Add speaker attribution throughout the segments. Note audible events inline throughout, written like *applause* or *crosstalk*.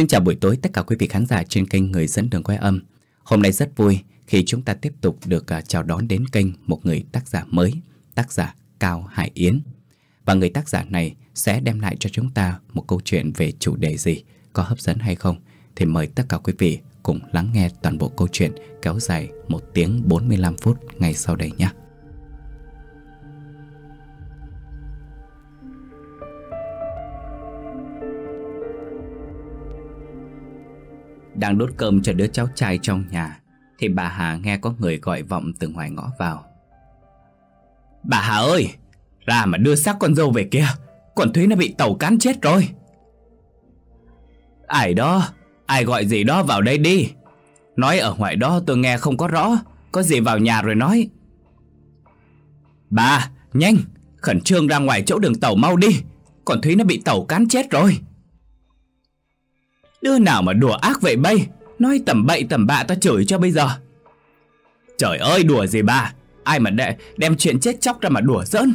Speaker 1: Xin chào buổi tối tất cả quý vị khán giả trên kênh Người dẫn đường quay âm. Hôm nay rất vui khi chúng ta tiếp tục được à, chào đón đến kênh một người tác giả mới, tác giả Cao Hải Yến. Và người tác giả này sẽ đem lại cho chúng ta một câu chuyện về chủ đề gì, có hấp dẫn hay không thì mời tất cả quý vị cùng lắng nghe toàn bộ câu chuyện kéo dài 1 tiếng 45 phút ngay sau đây nhé. Đang đốt cơm cho đứa cháu trai trong nhà Thì bà Hà nghe có người gọi vọng từ ngoài ngõ vào Bà Hà ơi Ra mà đưa xác con dâu về kia Còn Thúy nó bị tàu cán chết rồi Ai đó Ai gọi gì đó vào đây đi Nói ở ngoài đó tôi nghe không có rõ Có gì vào nhà rồi nói Bà Nhanh Khẩn trương ra ngoài chỗ đường tàu mau đi Còn Thúy nó bị tàu cán chết rồi Đứa nào mà đùa ác vậy bay Nói tầm bậy tầm bạ ta chửi cho bây giờ Trời ơi đùa gì bà Ai mà đệ đem chuyện chết chóc ra mà đùa giỡn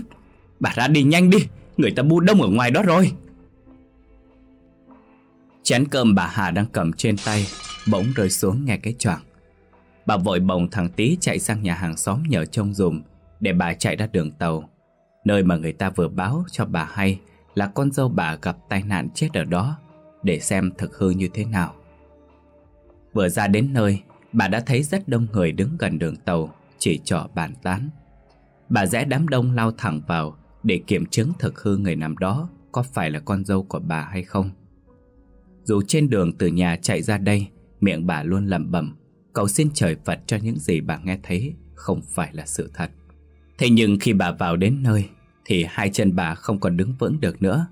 Speaker 1: Bà ra đi nhanh đi Người ta bu đông ở ngoài đó rồi Chén cơm bà Hà đang cầm trên tay Bỗng rơi xuống nghe cái choảng Bà vội bồng thằng tí chạy sang nhà hàng xóm nhờ trông dùm Để bà chạy ra đường tàu Nơi mà người ta vừa báo cho bà hay Là con dâu bà gặp tai nạn chết ở đó để xem thực hư như thế nào. Vừa ra đến nơi, bà đã thấy rất đông người đứng gần đường tàu, chỉ trỏ bàn tán. Bà rẽ đám đông lao thẳng vào để kiểm chứng thực hư người nằm đó có phải là con dâu của bà hay không. Dù trên đường từ nhà chạy ra đây, miệng bà luôn lẩm bẩm, cầu xin trời Phật cho những gì bà nghe thấy không phải là sự thật. Thế nhưng khi bà vào đến nơi, thì hai chân bà không còn đứng vững được nữa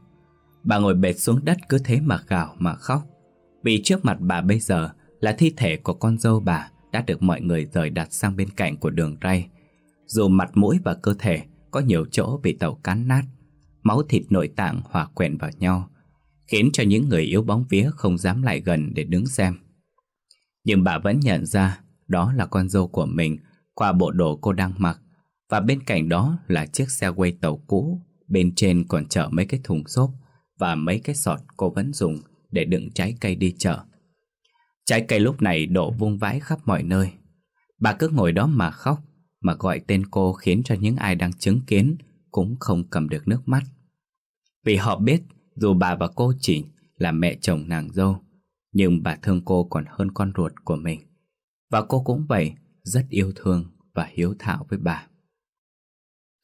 Speaker 1: Bà ngồi bệt xuống đất cứ thế mà gào mà khóc Vì trước mặt bà bây giờ là thi thể của con dâu bà Đã được mọi người rời đặt sang bên cạnh của đường ray Dù mặt mũi và cơ thể có nhiều chỗ bị tàu cán nát Máu thịt nội tạng hòa quyện vào nhau Khiến cho những người yếu bóng vía không dám lại gần để đứng xem Nhưng bà vẫn nhận ra đó là con dâu của mình qua bộ đồ cô đang mặc và bên cạnh đó là chiếc xe quay tàu cũ bên trên còn chở mấy cái thùng xốp và mấy cái sọt cô vẫn dùng để đựng trái cây đi chợ. Trái cây lúc này đổ vung vãi khắp mọi nơi. Bà cứ ngồi đó mà khóc, mà gọi tên cô khiến cho những ai đang chứng kiến cũng không cầm được nước mắt. Vì họ biết dù bà và cô chỉ là mẹ chồng nàng dâu, nhưng bà thương cô còn hơn con ruột của mình. Và cô cũng vậy, rất yêu thương và hiếu thảo với bà.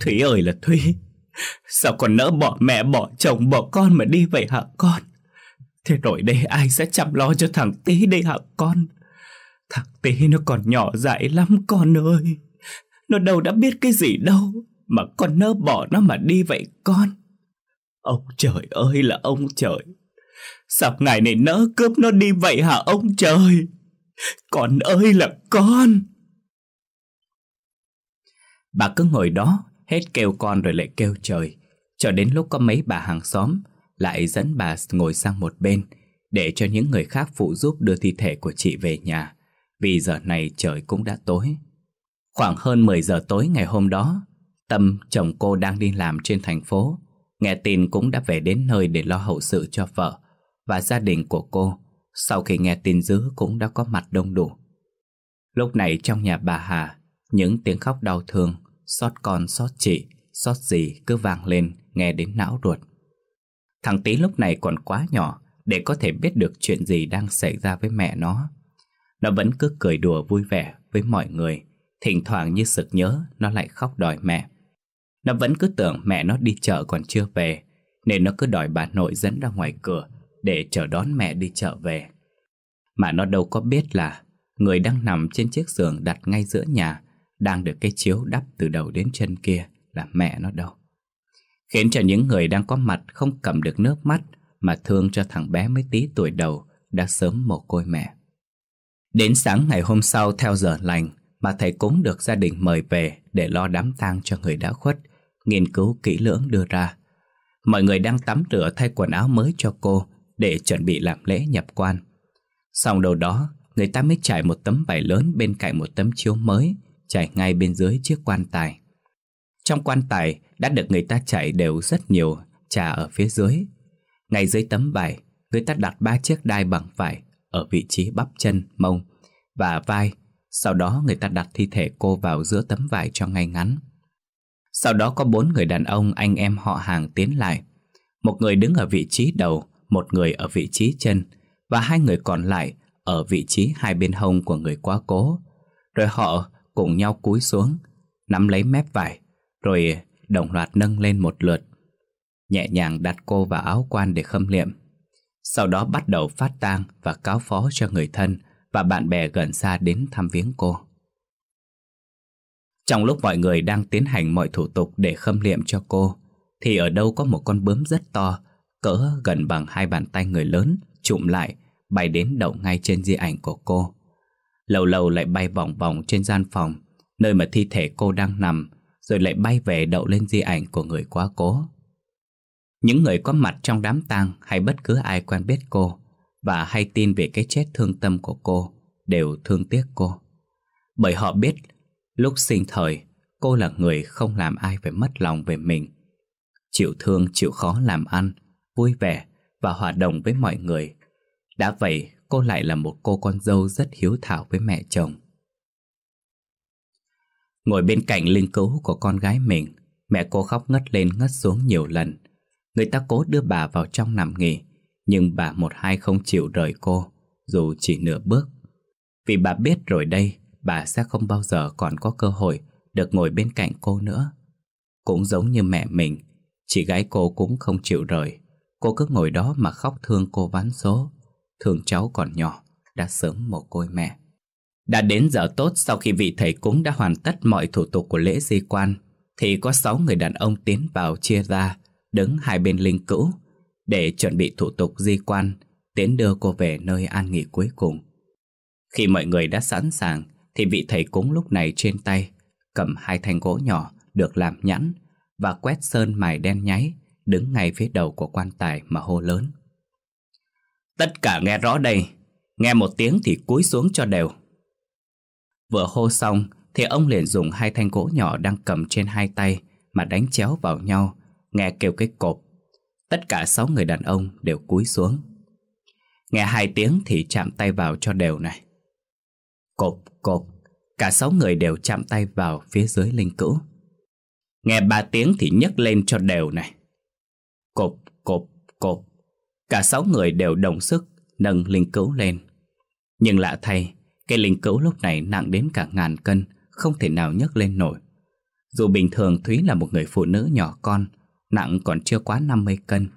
Speaker 1: Thủy ơi là Thủy! Sao còn nỡ bỏ mẹ bỏ chồng bỏ con mà đi vậy hả con Thế rồi đây ai sẽ chăm lo cho thằng Tý đây hả con Thằng Tý nó còn nhỏ dại lắm con ơi Nó đâu đã biết cái gì đâu Mà con nỡ bỏ nó mà đi vậy con Ông trời ơi là ông trời Sao ngày này nỡ cướp nó đi vậy hả ông trời Con ơi là con Bà cứ ngồi đó Hết kêu con rồi lại kêu trời Cho đến lúc có mấy bà hàng xóm Lại dẫn bà ngồi sang một bên Để cho những người khác phụ giúp đưa thi thể của chị về nhà Vì giờ này trời cũng đã tối Khoảng hơn 10 giờ tối ngày hôm đó Tâm, chồng cô đang đi làm trên thành phố Nghe tin cũng đã về đến nơi để lo hậu sự cho vợ Và gia đình của cô Sau khi nghe tin dữ cũng đã có mặt đông đủ Lúc này trong nhà bà Hà Những tiếng khóc đau thương xót con xót chị, xót gì cứ vang lên nghe đến não ruột. Thằng tí lúc này còn quá nhỏ để có thể biết được chuyện gì đang xảy ra với mẹ nó. Nó vẫn cứ cười đùa vui vẻ với mọi người, thỉnh thoảng như sực nhớ nó lại khóc đòi mẹ. Nó vẫn cứ tưởng mẹ nó đi chợ còn chưa về, nên nó cứ đòi bà nội dẫn ra ngoài cửa để chờ đón mẹ đi chợ về. Mà nó đâu có biết là người đang nằm trên chiếc giường đặt ngay giữa nhà đang được cái chiếu đắp từ đầu đến chân kia là mẹ nó đâu. Khiến cho những người đang có mặt không cầm được nước mắt mà thương cho thằng bé mới tí tuổi đầu đã sớm mồ côi mẹ. Đến sáng ngày hôm sau theo giờ lành mà thầy cúng được gia đình mời về để lo đám tang cho người đã khuất, nghiên cứu kỹ lưỡng đưa ra. Mọi người đang tắm rửa thay quần áo mới cho cô để chuẩn bị làm lễ nhập quan. Xong đầu đó, người ta mới trải một tấm vải lớn bên cạnh một tấm chiếu mới chảy ngay bên dưới chiếc quan tài. Trong quan tài đã được người ta chảy đều rất nhiều trà ở phía dưới. Ngay dưới tấm vải, người ta đặt ba chiếc đai bằng vải ở vị trí bắp chân, mông và vai. Sau đó người ta đặt thi thể cô vào giữa tấm vải cho ngay ngắn. Sau đó có bốn người đàn ông anh em họ hàng tiến lại. Một người đứng ở vị trí đầu, một người ở vị trí chân và hai người còn lại ở vị trí hai bên hông của người quá cố. Rồi họ cùng nhau cúi xuống, nắm lấy mép vải, rồi đồng loạt nâng lên một lượt. Nhẹ nhàng đặt cô vào áo quan để khâm liệm. Sau đó bắt đầu phát tang và cáo phó cho người thân và bạn bè gần xa đến thăm viếng cô. Trong lúc mọi người đang tiến hành mọi thủ tục để khâm liệm cho cô, thì ở đâu có một con bướm rất to, cỡ gần bằng hai bàn tay người lớn, trụm lại, bay đến đậu ngay trên di ảnh của cô. Lâu lâu lại bay vòng vòng trên gian phòng Nơi mà thi thể cô đang nằm Rồi lại bay về đậu lên di ảnh của người quá cố Những người có mặt trong đám tang Hay bất cứ ai quen biết cô Và hay tin về cái chết thương tâm của cô Đều thương tiếc cô Bởi họ biết Lúc sinh thời Cô là người không làm ai phải mất lòng về mình Chịu thương chịu khó làm ăn Vui vẻ và hòa đồng với mọi người đã vậy cô lại là một cô con dâu rất hiếu thảo với mẹ chồng. Ngồi bên cạnh linh cứu của con gái mình, mẹ cô khóc ngất lên ngất xuống nhiều lần. Người ta cố đưa bà vào trong nằm nghỉ, nhưng bà một hai không chịu rời cô, dù chỉ nửa bước. Vì bà biết rồi đây, bà sẽ không bao giờ còn có cơ hội được ngồi bên cạnh cô nữa. Cũng giống như mẹ mình, chị gái cô cũng không chịu rời. Cô cứ ngồi đó mà khóc thương cô ván số thương cháu còn nhỏ, đã sớm mồ côi mẹ. Đã đến giờ tốt sau khi vị thầy cúng đã hoàn tất mọi thủ tục của lễ di quan, thì có sáu người đàn ông tiến vào chia ra, đứng hai bên linh cữu, để chuẩn bị thủ tục di quan, tiến đưa cô về nơi an nghỉ cuối cùng. Khi mọi người đã sẵn sàng, thì vị thầy cúng lúc này trên tay, cầm hai thanh gỗ nhỏ được làm nhẵn và quét sơn mài đen nháy, đứng ngay phía đầu của quan tài mà hô lớn. Tất cả nghe rõ đây, nghe một tiếng thì cúi xuống cho đều. Vừa hô xong thì ông liền dùng hai thanh gỗ nhỏ đang cầm trên hai tay mà đánh chéo vào nhau, nghe kêu cái cột Tất cả sáu người đàn ông đều cúi xuống. Nghe hai tiếng thì chạm tay vào cho đều này. cột cột cả sáu người đều chạm tay vào phía dưới linh cữu. Nghe ba tiếng thì nhấc lên cho đều này. cột cột cột Cả sáu người đều đồng sức nâng linh cữu lên. Nhưng lạ thay, cái linh cữu lúc này nặng đến cả ngàn cân, không thể nào nhấc lên nổi. Dù bình thường Thúy là một người phụ nữ nhỏ con, nặng còn chưa quá 50 cân.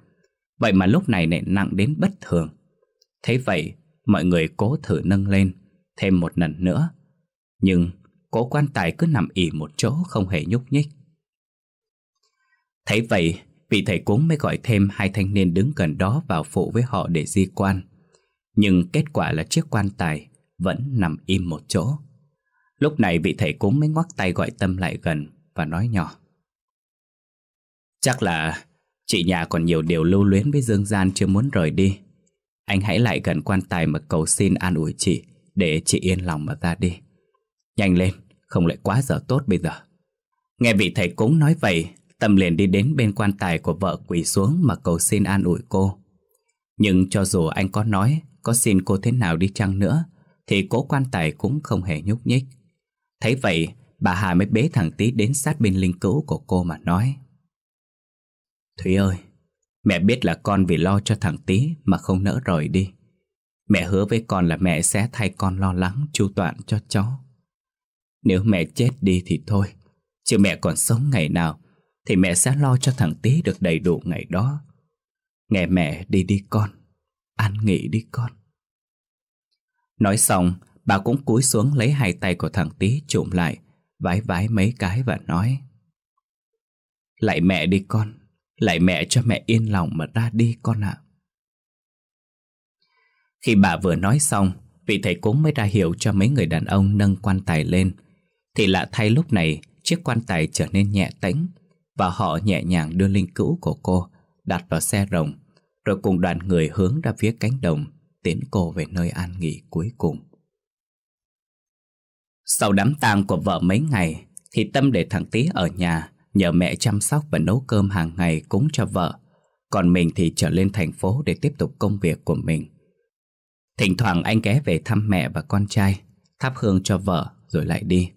Speaker 1: Vậy mà lúc này lại nặng đến bất thường. Thế vậy, mọi người cố thử nâng lên, thêm một lần nữa. Nhưng cố quan tài cứ nằm ỉ một chỗ không hề nhúc nhích. Thấy vậy, Vị thầy cúng mới gọi thêm hai thanh niên đứng gần đó vào phụ với họ để di quan. Nhưng kết quả là chiếc quan tài vẫn nằm im một chỗ. Lúc này vị thầy cúng mới ngoắc tay gọi Tâm lại gần và nói nhỏ. Chắc là chị nhà còn nhiều điều lưu luyến với Dương Gian chưa muốn rời đi. Anh hãy lại gần quan tài mà cầu xin an ủi chị để chị yên lòng mà ra đi. Nhanh lên, không lại quá giờ tốt bây giờ. Nghe vị thầy cúng nói vậy, Tâm liền đi đến bên quan tài của vợ quỳ xuống mà cầu xin an ủi cô. Nhưng cho dù anh có nói, có xin cô thế nào đi chăng nữa, thì cố quan tài cũng không hề nhúc nhích. Thấy vậy, bà Hà mới bế thằng Tý đến sát bên linh cữu của cô mà nói. Thúy ơi, mẹ biết là con vì lo cho thằng Tý mà không nỡ rời đi. Mẹ hứa với con là mẹ sẽ thay con lo lắng, chu toàn cho cháu. Nếu mẹ chết đi thì thôi, chứ mẹ còn sống ngày nào thì mẹ sẽ lo cho thằng Tí được đầy đủ ngày đó. Nghe mẹ đi đi con, an nghỉ đi con. Nói xong, bà cũng cúi xuống lấy hai tay của thằng Tí chụm lại, vái vái mấy cái và nói. Lại mẹ đi con, lại mẹ cho mẹ yên lòng mà ra đi con ạ. Khi bà vừa nói xong, vị thầy cúng mới ra hiểu cho mấy người đàn ông nâng quan tài lên. Thì lạ thay lúc này, chiếc quan tài trở nên nhẹ tĩnh, và họ nhẹ nhàng đưa linh cữu của cô đặt vào xe rồng rồi cùng đoàn người hướng ra phía cánh đồng tiến cô về nơi an nghỉ cuối cùng. Sau đám tang của vợ mấy ngày thì Tâm để thằng Tý ở nhà nhờ mẹ chăm sóc và nấu cơm hàng ngày cúng cho vợ còn mình thì trở lên thành phố để tiếp tục công việc của mình. Thỉnh thoảng anh ghé về thăm mẹ và con trai thắp hương cho vợ rồi lại đi.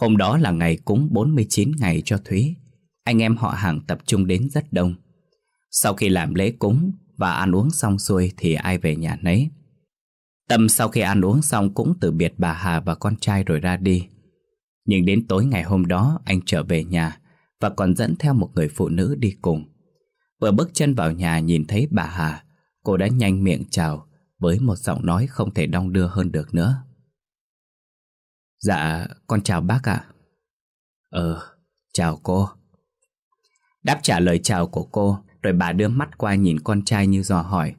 Speaker 1: Hôm đó là ngày cúng 49 ngày cho Thúy anh em họ hàng tập trung đến rất đông. Sau khi làm lễ cúng và ăn uống xong xuôi thì ai về nhà nấy. Tâm sau khi ăn uống xong cũng từ biệt bà Hà và con trai rồi ra đi. Nhưng đến tối ngày hôm đó anh trở về nhà và còn dẫn theo một người phụ nữ đi cùng. Vừa bước chân vào nhà nhìn thấy bà Hà, cô đã nhanh miệng chào với một giọng nói không thể đong đưa hơn được nữa. Dạ, con chào bác ạ. Ờ, chào cô. Đáp trả lời chào của cô Rồi bà đưa mắt qua nhìn con trai như dò hỏi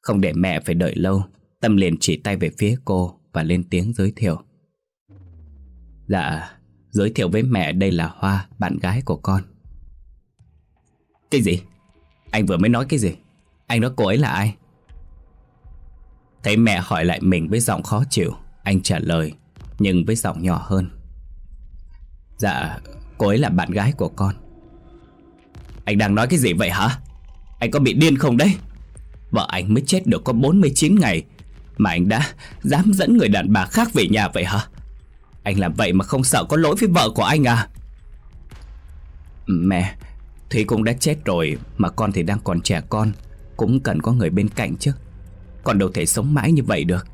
Speaker 1: Không để mẹ phải đợi lâu Tâm liền chỉ tay về phía cô Và lên tiếng giới thiệu Dạ Giới thiệu với mẹ đây là Hoa Bạn gái của con Cái gì Anh vừa mới nói cái gì Anh nói cô ấy là ai Thấy mẹ hỏi lại mình với giọng khó chịu Anh trả lời Nhưng với giọng nhỏ hơn Dạ cô ấy là bạn gái của con anh đang nói cái gì vậy hả Anh có bị điên không đấy Vợ anh mới chết được có 49 ngày Mà anh đã dám dẫn người đàn bà khác về nhà vậy hả Anh làm vậy mà không sợ có lỗi với vợ của anh à Mẹ Thúy cũng đã chết rồi Mà con thì đang còn trẻ con Cũng cần có người bên cạnh chứ Còn đâu thể sống mãi như vậy được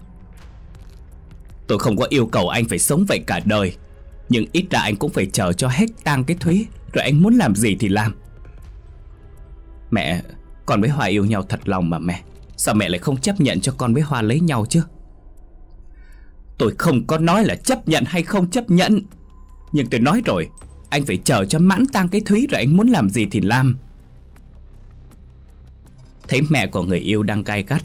Speaker 1: Tôi không có yêu cầu anh phải sống vậy cả đời Nhưng ít ra anh cũng phải chờ cho hết tang cái Thúy Rồi anh muốn làm gì thì làm Mẹ, con với Hoa yêu nhau thật lòng mà mẹ Sao mẹ lại không chấp nhận cho con với Hoa lấy nhau chứ Tôi không có nói là chấp nhận hay không chấp nhận Nhưng tôi nói rồi Anh phải chờ cho mãn tang cái Thúy Rồi anh muốn làm gì thì làm Thấy mẹ của người yêu đang cay gắt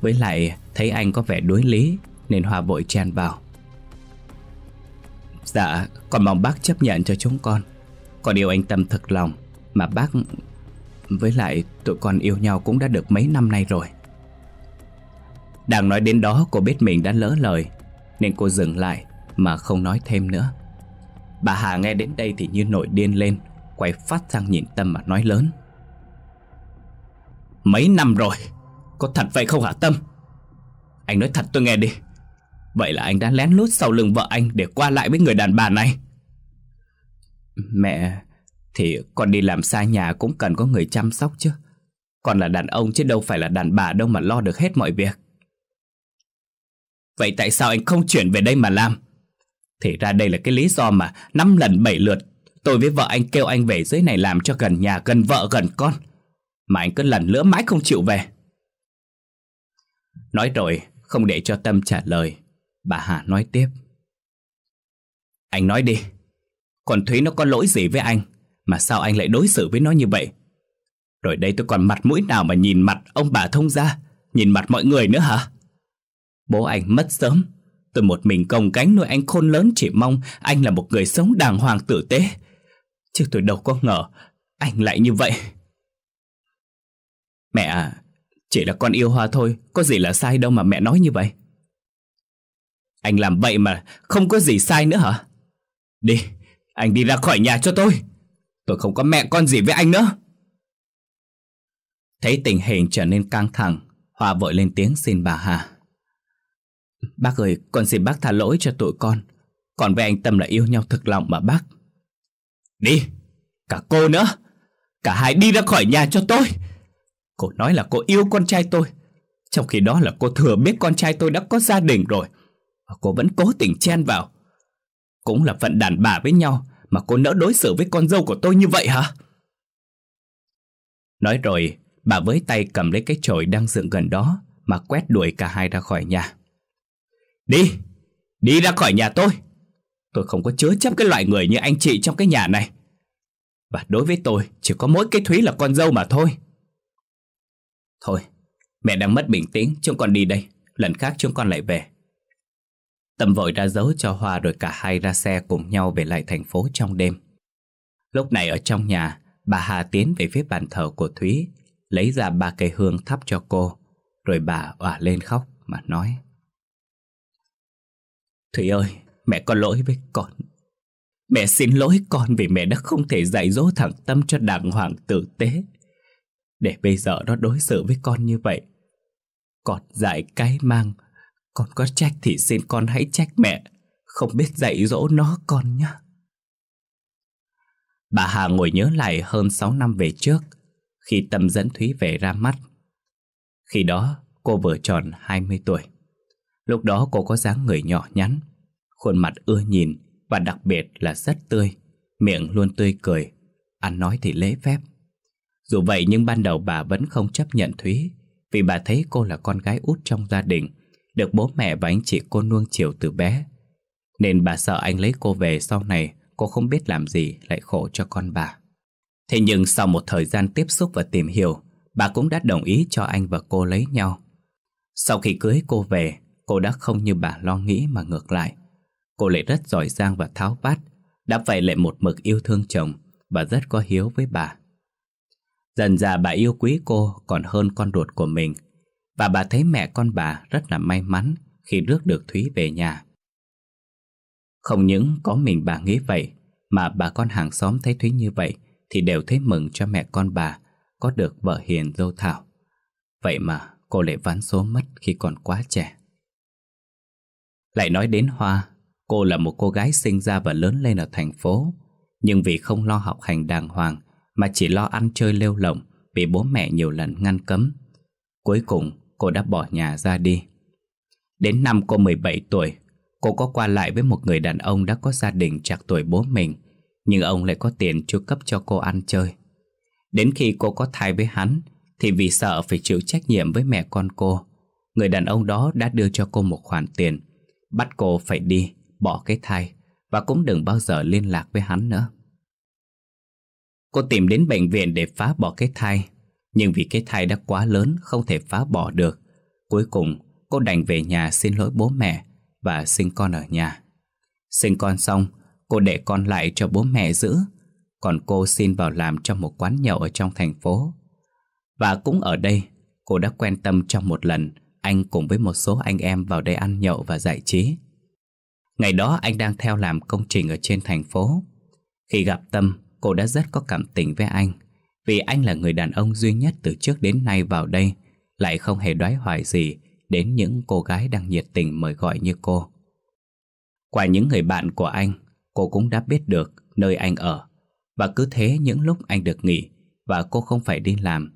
Speaker 1: Với lại thấy anh có vẻ đối lý Nên Hoa vội chen vào Dạ, con mong bác chấp nhận cho chúng con Con yêu anh Tâm thật lòng Mà bác với lại tụi con yêu nhau cũng đã được mấy năm nay rồi Đang nói đến đó cô biết mình đã lỡ lời Nên cô dừng lại mà không nói thêm nữa Bà Hà nghe đến đây thì như nổi điên lên Quay phát sang nhìn Tâm mà nói lớn Mấy năm rồi Có thật vậy không hả Tâm Anh nói thật tôi nghe đi Vậy là anh đã lén lút sau lưng vợ anh Để qua lại với người đàn bà này Mẹ thì con đi làm xa nhà cũng cần có người chăm sóc chứ Con là đàn ông chứ đâu phải là đàn bà đâu mà lo được hết mọi việc Vậy tại sao anh không chuyển về đây mà làm? Thì ra đây là cái lý do mà năm lần bảy lượt Tôi với vợ anh kêu anh về dưới này làm cho gần nhà, gần vợ, gần con Mà anh cứ lần lnữa mãi không chịu về Nói rồi, không để cho Tâm trả lời Bà Hà nói tiếp Anh nói đi Còn Thúy nó có lỗi gì với anh mà sao anh lại đối xử với nó như vậy Rồi đây tôi còn mặt mũi nào mà nhìn mặt ông bà thông gia Nhìn mặt mọi người nữa hả Bố anh mất sớm Tôi một mình cồng cánh nuôi anh khôn lớn Chỉ mong anh là một người sống đàng hoàng tử tế Chứ tôi đâu có ngờ Anh lại như vậy Mẹ à Chỉ là con yêu Hoa thôi Có gì là sai đâu mà mẹ nói như vậy Anh làm vậy mà Không có gì sai nữa hả Đi Anh đi ra khỏi nhà cho tôi Tôi không có mẹ con gì với anh nữa Thấy tình hình trở nên căng thẳng Hòa vội lên tiếng xin bà Hà Bác ơi con xin bác tha lỗi cho tụi con Còn với anh Tâm là yêu nhau thực lòng mà bác Đi Cả cô nữa Cả hai đi ra khỏi nhà cho tôi Cô nói là cô yêu con trai tôi Trong khi đó là cô thừa biết con trai tôi đã có gia đình rồi Và cô vẫn cố tình chen vào Cũng là phận đàn bà với nhau mà cô nỡ đối xử với con dâu của tôi như vậy hả? Nói rồi, bà với tay cầm lấy cái chổi đang dựng gần đó mà quét đuổi cả hai ra khỏi nhà. Đi! Đi ra khỏi nhà tôi! Tôi không có chứa chấp cái loại người như anh chị trong cái nhà này. Và đối với tôi, chỉ có mỗi cái Thúy là con dâu mà thôi. Thôi, mẹ đang mất bình tĩnh, chúng con đi đây. Lần khác chúng con lại về. Tâm vội ra dấu cho Hoa rồi cả hai ra xe cùng nhau về lại thành phố trong đêm. Lúc này ở trong nhà, bà Hà tiến về phía bàn thờ của Thúy, lấy ra ba cây hương thắp cho cô, rồi bà òa lên khóc mà nói. Thúy ơi, mẹ có lỗi với con. Mẹ xin lỗi con vì mẹ đã không thể dạy dỗ thẳng tâm cho đàng hoàng tử tế. Để bây giờ nó đối xử với con như vậy. Con dạy cái mang, con có trách thì xin con hãy trách mẹ Không biết dạy dỗ nó con nhá Bà Hà ngồi nhớ lại hơn 6 năm về trước Khi Tâm dẫn Thúy về ra mắt Khi đó cô vừa tròn 20 tuổi Lúc đó cô có dáng người nhỏ nhắn Khuôn mặt ưa nhìn Và đặc biệt là rất tươi Miệng luôn tươi cười Ăn nói thì lễ phép Dù vậy nhưng ban đầu bà vẫn không chấp nhận Thúy Vì bà thấy cô là con gái út trong gia đình được bố mẹ và anh chị cô nuông chiều từ bé. Nên bà sợ anh lấy cô về sau này, cô không biết làm gì lại khổ cho con bà. Thế nhưng sau một thời gian tiếp xúc và tìm hiểu, bà cũng đã đồng ý cho anh và cô lấy nhau. Sau khi cưới cô về, cô đã không như bà lo nghĩ mà ngược lại. Cô lại rất giỏi giang và tháo bát, đã vậy lại một mực yêu thương chồng và rất có hiếu với bà. Dần dà bà yêu quý cô còn hơn con ruột của mình và bà thấy mẹ con bà rất là may mắn khi rước được Thúy về nhà. Không những có mình bà nghĩ vậy, mà bà con hàng xóm thấy Thúy như vậy thì đều thấy mừng cho mẹ con bà có được vợ hiền dâu thảo. Vậy mà cô lại ván số mất khi còn quá trẻ. Lại nói đến Hoa, cô là một cô gái sinh ra và lớn lên ở thành phố, nhưng vì không lo học hành đàng hoàng mà chỉ lo ăn chơi lêu lỏng bị bố mẹ nhiều lần ngăn cấm. Cuối cùng, cô đã bỏ nhà ra đi. Đến năm cô 17 tuổi, cô có qua lại với một người đàn ông đã có gia đình chạc tuổi bố mình, nhưng ông lại có tiền chu cấp cho cô ăn chơi. Đến khi cô có thai với hắn, thì vì sợ phải chịu trách nhiệm với mẹ con cô, người đàn ông đó đã đưa cho cô một khoản tiền, bắt cô phải đi, bỏ cái thai, và cũng đừng bao giờ liên lạc với hắn nữa. Cô tìm đến bệnh viện để phá bỏ cái thai nhưng vì cái thai đã quá lớn Không thể phá bỏ được Cuối cùng cô đành về nhà xin lỗi bố mẹ Và sinh con ở nhà Sinh con xong Cô để con lại cho bố mẹ giữ Còn cô xin vào làm trong một quán nhậu Ở trong thành phố Và cũng ở đây cô đã quen tâm trong một lần Anh cùng với một số anh em vào đây ăn nhậu và giải trí Ngày đó anh đang theo làm công trình ở trên thành phố Khi gặp Tâm, cô đã rất có cảm tình với anh vì anh là người đàn ông duy nhất từ trước đến nay vào đây Lại không hề đoái hoài gì Đến những cô gái đang nhiệt tình mời gọi như cô Qua những người bạn của anh Cô cũng đã biết được nơi anh ở Và cứ thế những lúc anh được nghỉ Và cô không phải đi làm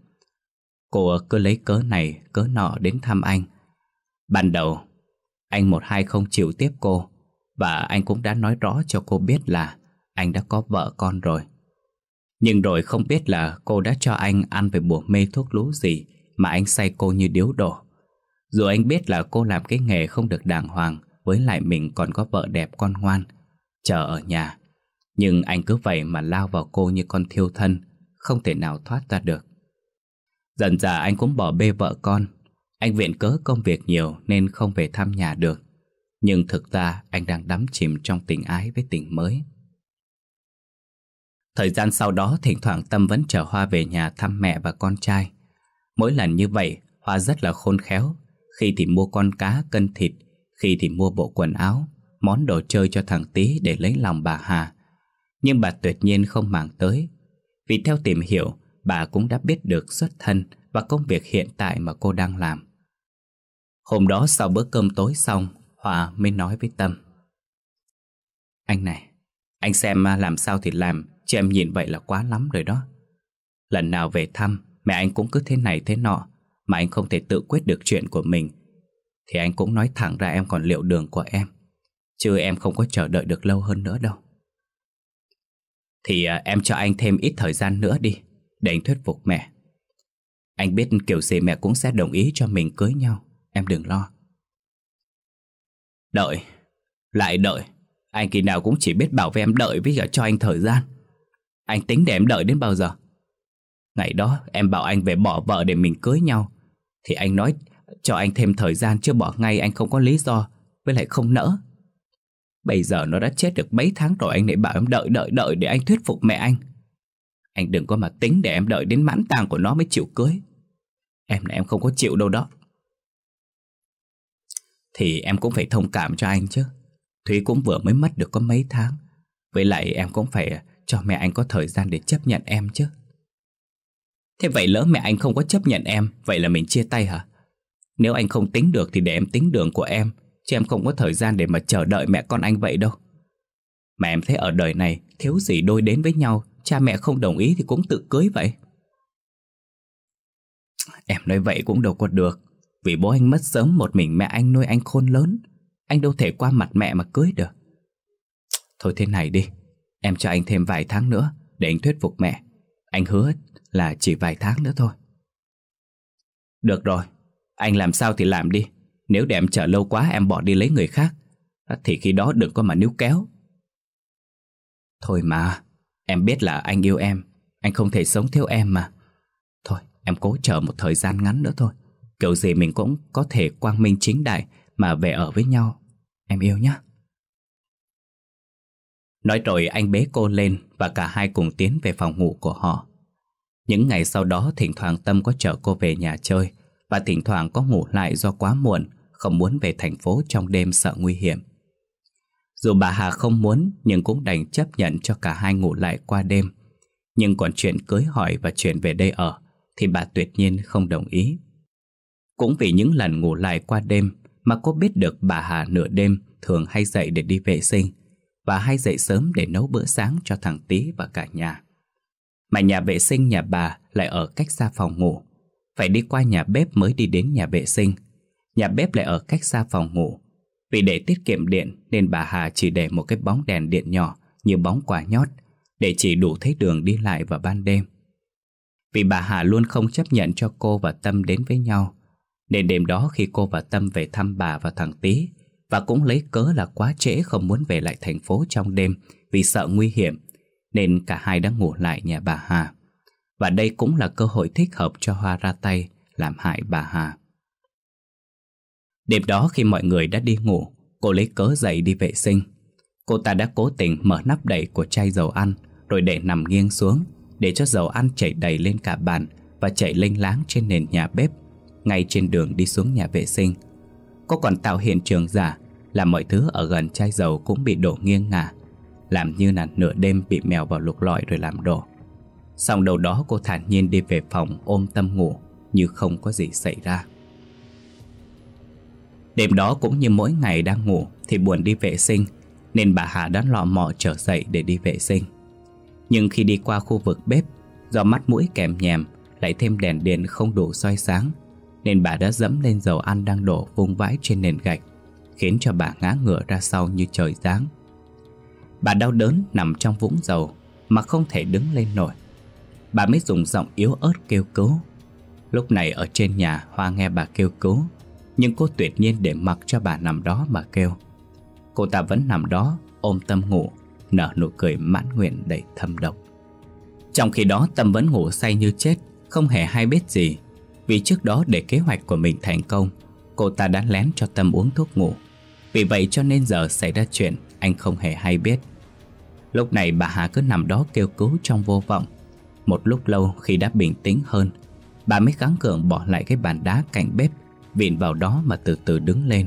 Speaker 1: Cô cứ lấy cớ này cớ nọ đến thăm anh Ban đầu Anh một hai không chịu tiếp cô Và anh cũng đã nói rõ cho cô biết là Anh đã có vợ con rồi nhưng rồi không biết là cô đã cho anh ăn về bùa mê thuốc lú gì mà anh say cô như điếu đổ. Dù anh biết là cô làm cái nghề không được đàng hoàng với lại mình còn có vợ đẹp con ngoan, chờ ở nhà. Nhưng anh cứ vậy mà lao vào cô như con thiêu thân, không thể nào thoát ra được. Dần dà anh cũng bỏ bê vợ con, anh viện cớ công việc nhiều nên không về thăm nhà được. Nhưng thực ra anh đang đắm chìm trong tình ái với tình mới. Thời gian sau đó thỉnh thoảng Tâm vẫn chở Hoa về nhà thăm mẹ và con trai. Mỗi lần như vậy, Hoa rất là khôn khéo. Khi thì mua con cá, cân thịt, khi thì mua bộ quần áo, món đồ chơi cho thằng Tý để lấy lòng bà Hà. Nhưng bà tuyệt nhiên không màng tới. Vì theo tìm hiểu, bà cũng đã biết được xuất thân và công việc hiện tại mà cô đang làm. Hôm đó sau bữa cơm tối xong, Hòa mới nói với Tâm. Anh này, anh xem làm sao thì làm, Chị em nhìn vậy là quá lắm rồi đó Lần nào về thăm Mẹ anh cũng cứ thế này thế nọ Mà anh không thể tự quyết được chuyện của mình Thì anh cũng nói thẳng ra em còn liệu đường của em Chứ em không có chờ đợi được lâu hơn nữa đâu Thì à, em cho anh thêm ít thời gian nữa đi Để anh thuyết phục mẹ Anh biết kiểu gì mẹ cũng sẽ đồng ý cho mình cưới nhau Em đừng lo Đợi Lại đợi Anh kỳ nào cũng chỉ biết bảo với em đợi Với cả cho anh thời gian anh tính để em đợi đến bao giờ Ngày đó em bảo anh về bỏ vợ để mình cưới nhau Thì anh nói cho anh thêm thời gian chưa bỏ ngay anh không có lý do Với lại không nỡ Bây giờ nó đã chết được mấy tháng rồi anh lại bảo em đợi đợi đợi để anh thuyết phục mẹ anh Anh đừng có mà tính để em đợi đến mãn tàng của nó mới chịu cưới Em là em không có chịu đâu đó Thì em cũng phải thông cảm cho anh chứ Thúy cũng vừa mới mất được có mấy tháng Với lại em cũng phải cho mẹ anh có thời gian để chấp nhận em chứ Thế vậy lỡ mẹ anh không có chấp nhận em Vậy là mình chia tay hả Nếu anh không tính được thì để em tính đường của em Chứ em không có thời gian để mà chờ đợi mẹ con anh vậy đâu Mà em thấy ở đời này Thiếu gì đôi đến với nhau Cha mẹ không đồng ý thì cũng tự cưới vậy Em nói vậy cũng đâu có được Vì bố anh mất sớm một mình mẹ anh nuôi anh khôn lớn Anh đâu thể qua mặt mẹ mà cưới được Thôi thế này đi Em cho anh thêm vài tháng nữa để anh thuyết phục mẹ. Anh hứa là chỉ vài tháng nữa thôi. Được rồi, anh làm sao thì làm đi. Nếu để em chờ lâu quá em bỏ đi lấy người khác, thì khi đó đừng có mà níu kéo. Thôi mà, em biết là anh yêu em, anh không thể sống thiếu em mà. Thôi, em cố chờ một thời gian ngắn nữa thôi. Kiểu gì mình cũng có thể quang minh chính đại mà về ở với nhau. Em yêu nhé. Nói rồi anh bế cô lên và cả hai cùng tiến về phòng ngủ của họ. Những ngày sau đó thỉnh thoảng Tâm có chở cô về nhà chơi và thỉnh thoảng có ngủ lại do quá muộn, không muốn về thành phố trong đêm sợ nguy hiểm. Dù bà Hà không muốn nhưng cũng đành chấp nhận cho cả hai ngủ lại qua đêm. Nhưng còn chuyện cưới hỏi và chuyện về đây ở thì bà tuyệt nhiên không đồng ý. Cũng vì những lần ngủ lại qua đêm mà cô biết được bà Hà nửa đêm thường hay dậy để đi vệ sinh và hay dậy sớm để nấu bữa sáng cho thằng Tí và cả nhà. Mà nhà vệ sinh nhà bà lại ở cách xa phòng ngủ, phải đi qua nhà bếp mới đi đến nhà vệ sinh. Nhà bếp lại ở cách xa phòng ngủ, vì để tiết kiệm điện nên bà Hà chỉ để một cái bóng đèn điện nhỏ như bóng quả nhót để chỉ đủ thấy đường đi lại vào ban đêm. Vì bà Hà luôn không chấp nhận cho cô và Tâm đến với nhau, nên đêm đó khi cô và Tâm về thăm bà và thằng Tí và cũng lấy cớ là quá trễ không muốn về lại thành phố trong đêm vì sợ nguy hiểm, nên cả hai đã ngủ lại nhà bà Hà. Và đây cũng là cơ hội thích hợp cho Hoa ra tay làm hại bà Hà. Đêm đó khi mọi người đã đi ngủ, cô lấy cớ dậy đi vệ sinh. Cô ta đã cố tình mở nắp đậy của chai dầu ăn rồi để nằm nghiêng xuống để cho dầu ăn chảy đầy lên cả bàn và chảy lênh láng trên nền nhà bếp ngay trên đường đi xuống nhà vệ sinh có còn tạo hiện trường giả là mọi thứ ở gần chai dầu cũng bị đổ nghiêng ngả Làm như là nửa đêm bị mèo vào lục lọi rồi làm đổ Xong đầu đó cô thản nhiên đi về phòng ôm tâm ngủ Như không có gì xảy ra Đêm đó cũng như mỗi ngày đang ngủ Thì buồn đi vệ sinh Nên bà Hà đã lò mò trở dậy để đi vệ sinh Nhưng khi đi qua khu vực bếp Do mắt mũi kèm nhèm Lại thêm đèn điện không đủ soi sáng nên bà đã dẫm lên dầu ăn đang đổ vung vãi trên nền gạch, khiến cho bà ngã ngửa ra sau như trời giáng. Bà đau đớn nằm trong vũng dầu mà không thể đứng lên nổi. Bà mới dùng giọng yếu ớt kêu cứu. Lúc này ở trên nhà Hoa nghe bà kêu cứu, nhưng cô tuyệt nhiên để mặc cho bà nằm đó mà kêu. Cô ta vẫn nằm đó, ôm Tâm ngủ, nở nụ cười mãn nguyện đầy thâm độc. Trong khi đó Tâm vẫn ngủ say như chết, không hề hay biết gì vì trước đó để kế hoạch của mình thành công Cô ta đã lén cho Tâm uống thuốc ngủ Vì vậy cho nên giờ xảy ra chuyện Anh không hề hay biết Lúc này bà Hà cứ nằm đó kêu cứu trong vô vọng Một lúc lâu khi đã bình tĩnh hơn Bà mới gắng cường bỏ lại cái bàn đá cạnh bếp Vịn vào đó mà từ từ đứng lên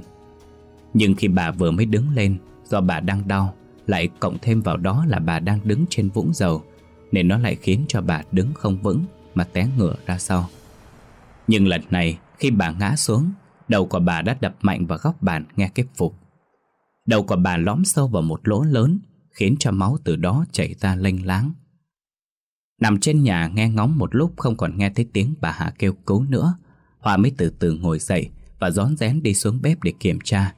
Speaker 1: Nhưng khi bà vừa mới đứng lên Do bà đang đau Lại cộng thêm vào đó là bà đang đứng trên vũng dầu Nên nó lại khiến cho bà đứng không vững Mà té ngửa ra sau nhưng lần này khi bà ngã xuống Đầu của bà đã đập mạnh vào góc bàn nghe cái phục Đầu của bà lõm sâu vào một lỗ lớn Khiến cho máu từ đó chảy ra lênh láng Nằm trên nhà nghe ngóng một lúc Không còn nghe thấy tiếng bà Hạ kêu cứu nữa Hoa mới từ từ ngồi dậy Và rón rén đi xuống bếp để kiểm tra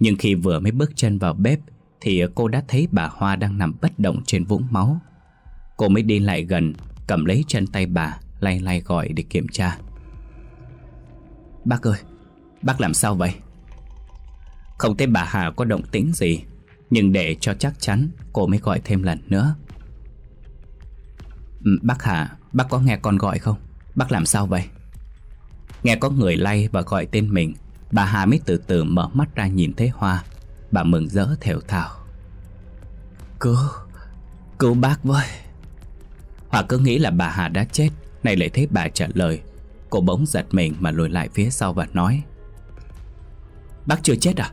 Speaker 1: Nhưng khi vừa mới bước chân vào bếp Thì cô đã thấy bà Hoa đang nằm bất động trên vũng máu Cô mới đi lại gần Cầm lấy chân tay bà Lay lay gọi để kiểm tra Bác ơi, bác làm sao vậy? Không thấy bà Hà có động tĩnh gì Nhưng để cho chắc chắn Cô mới gọi thêm lần nữa ừ, Bác Hà Bác có nghe con gọi không Bác làm sao vậy Nghe có người lay và gọi tên mình Bà Hà mới từ từ mở mắt ra nhìn thấy Hoa Bà mừng rỡ thều thào Cứu Cứu bác với Hoa cứ nghĩ là bà Hà đã chết Này lại thấy bà trả lời Cô bỗng giật mình mà lùi lại phía sau và nói Bác chưa chết à?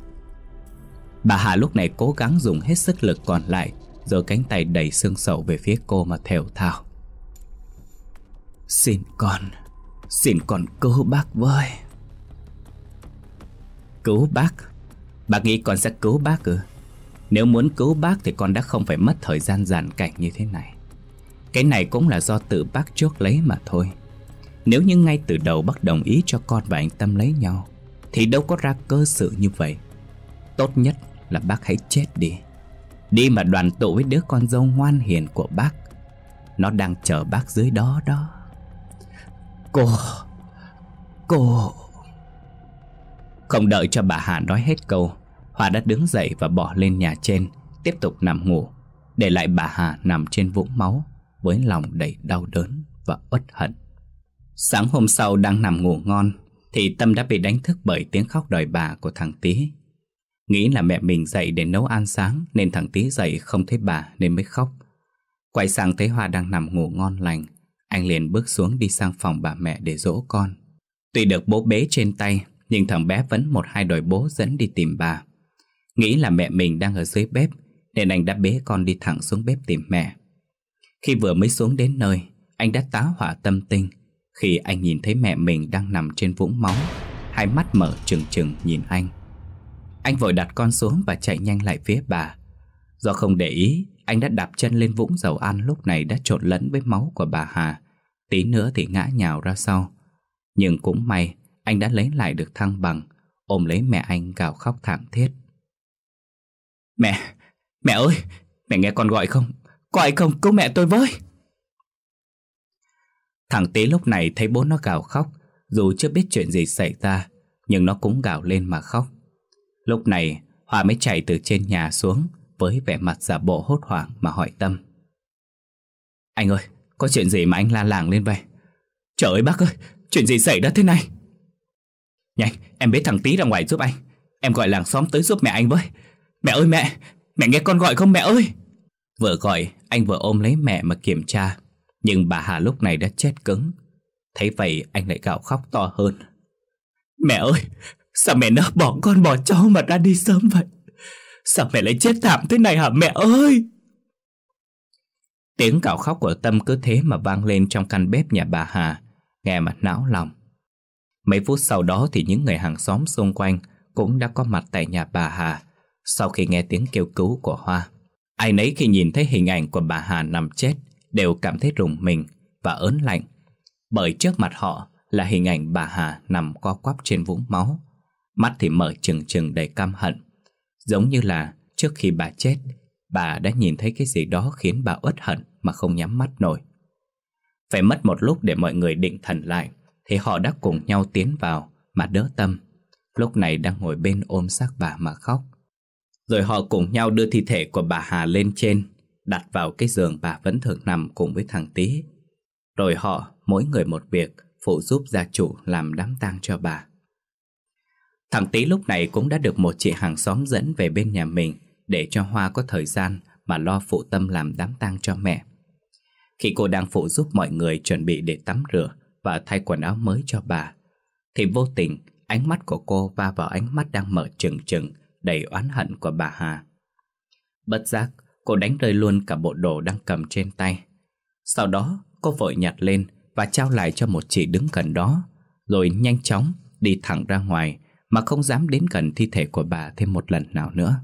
Speaker 1: Bà Hà lúc này cố gắng dùng hết sức lực còn lại Rồi cánh tay đẩy xương sầu về phía cô mà thều thào Xin con, xin con cứu bác với Cứu bác? bà nghĩ con sẽ cứu bác ư? Nếu muốn cứu bác thì con đã không phải mất thời gian giàn cảnh như thế này Cái này cũng là do tự bác chuốc lấy mà thôi nếu như ngay từ đầu bác đồng ý cho con và anh Tâm lấy nhau Thì đâu có ra cơ sự như vậy Tốt nhất là bác hãy chết đi Đi mà đoàn tụ với đứa con dâu ngoan hiền của bác Nó đang chờ bác dưới đó đó Cô Cô Không đợi cho bà Hà nói hết câu Hòa đã đứng dậy và bỏ lên nhà trên Tiếp tục nằm ngủ Để lại bà Hà nằm trên vũng máu Với lòng đầy đau đớn và uất hận Sáng hôm sau đang nằm ngủ ngon Thì Tâm đã bị đánh thức bởi tiếng khóc đòi bà của thằng Tý Nghĩ là mẹ mình dậy để nấu ăn sáng Nên thằng Tý dậy không thấy bà nên mới khóc Quay sang thấy Hoa đang nằm ngủ ngon lành Anh liền bước xuống đi sang phòng bà mẹ để dỗ con Tuy được bố bế trên tay Nhưng thằng bé vẫn một hai đòi bố dẫn đi tìm bà Nghĩ là mẹ mình đang ở dưới bếp Nên anh đã bế con đi thẳng xuống bếp tìm mẹ Khi vừa mới xuống đến nơi Anh đã tá hỏa tâm tinh khi anh nhìn thấy mẹ mình đang nằm trên vũng máu Hai mắt mở trừng trừng nhìn anh Anh vội đặt con xuống và chạy nhanh lại phía bà Do không để ý Anh đã đạp chân lên vũng dầu ăn lúc này đã trộn lẫn với máu của bà Hà Tí nữa thì ngã nhào ra sau Nhưng cũng may Anh đã lấy lại được thăng bằng Ôm lấy mẹ anh gào khóc thảm thiết Mẹ, mẹ ơi Mẹ nghe con gọi không Có không cứu mẹ tôi với Thằng Tế lúc này thấy bố nó gào khóc Dù chưa biết chuyện gì xảy ra Nhưng nó cũng gào lên mà khóc Lúc này Hòa mới chạy từ trên nhà xuống Với vẻ mặt giả bộ hốt hoảng mà hỏi Tâm Anh ơi Có chuyện gì mà anh la làng lên vậy Trời ơi bác ơi Chuyện gì xảy ra thế này Nhanh em biết thằng Tý ra ngoài giúp anh Em gọi làng xóm tới giúp mẹ anh với Mẹ ơi mẹ Mẹ nghe con gọi không mẹ ơi Vừa gọi anh vừa ôm lấy mẹ mà kiểm tra nhưng bà Hà lúc này đã chết cứng Thấy vậy anh lại gào khóc to hơn Mẹ ơi Sao mẹ nỡ bỏ con bỏ cháu mà ra đi sớm vậy Sao mẹ lại chết thảm thế này hả mẹ ơi Tiếng cào khóc của Tâm cứ thế mà vang lên trong căn bếp nhà bà Hà Nghe mặt não lòng Mấy phút sau đó thì những người hàng xóm xung quanh Cũng đã có mặt tại nhà bà Hà Sau khi nghe tiếng kêu cứu của Hoa Ai nấy khi nhìn thấy hình ảnh của bà Hà nằm chết đều cảm thấy rùng mình và ớn lạnh bởi trước mặt họ là hình ảnh bà Hà nằm co quắp trên vũng máu mắt thì mở trừng trừng đầy căm hận giống như là trước khi bà chết bà đã nhìn thấy cái gì đó khiến bà uất hận mà không nhắm mắt nổi phải mất một lúc để mọi người định thần lại thì họ đã cùng nhau tiến vào mà đỡ tâm lúc này đang ngồi bên ôm xác bà mà khóc rồi họ cùng nhau đưa thi thể của bà Hà lên trên đặt vào cái giường bà vẫn thường nằm cùng với thằng Tý. Rồi họ, mỗi người một việc, phụ giúp gia chủ làm đám tang cho bà. Thằng Tý lúc này cũng đã được một chị hàng xóm dẫn về bên nhà mình để cho Hoa có thời gian mà lo phụ tâm làm đám tang cho mẹ. Khi cô đang phụ giúp mọi người chuẩn bị để tắm rửa và thay quần áo mới cho bà, thì vô tình ánh mắt của cô va vào ánh mắt đang mở trừng trừng đầy oán hận của bà Hà. Bất giác, Cô đánh rơi luôn cả bộ đồ đang cầm trên tay Sau đó cô vội nhặt lên Và trao lại cho một chị đứng gần đó Rồi nhanh chóng đi thẳng ra ngoài Mà không dám đến gần thi thể của bà thêm một lần nào nữa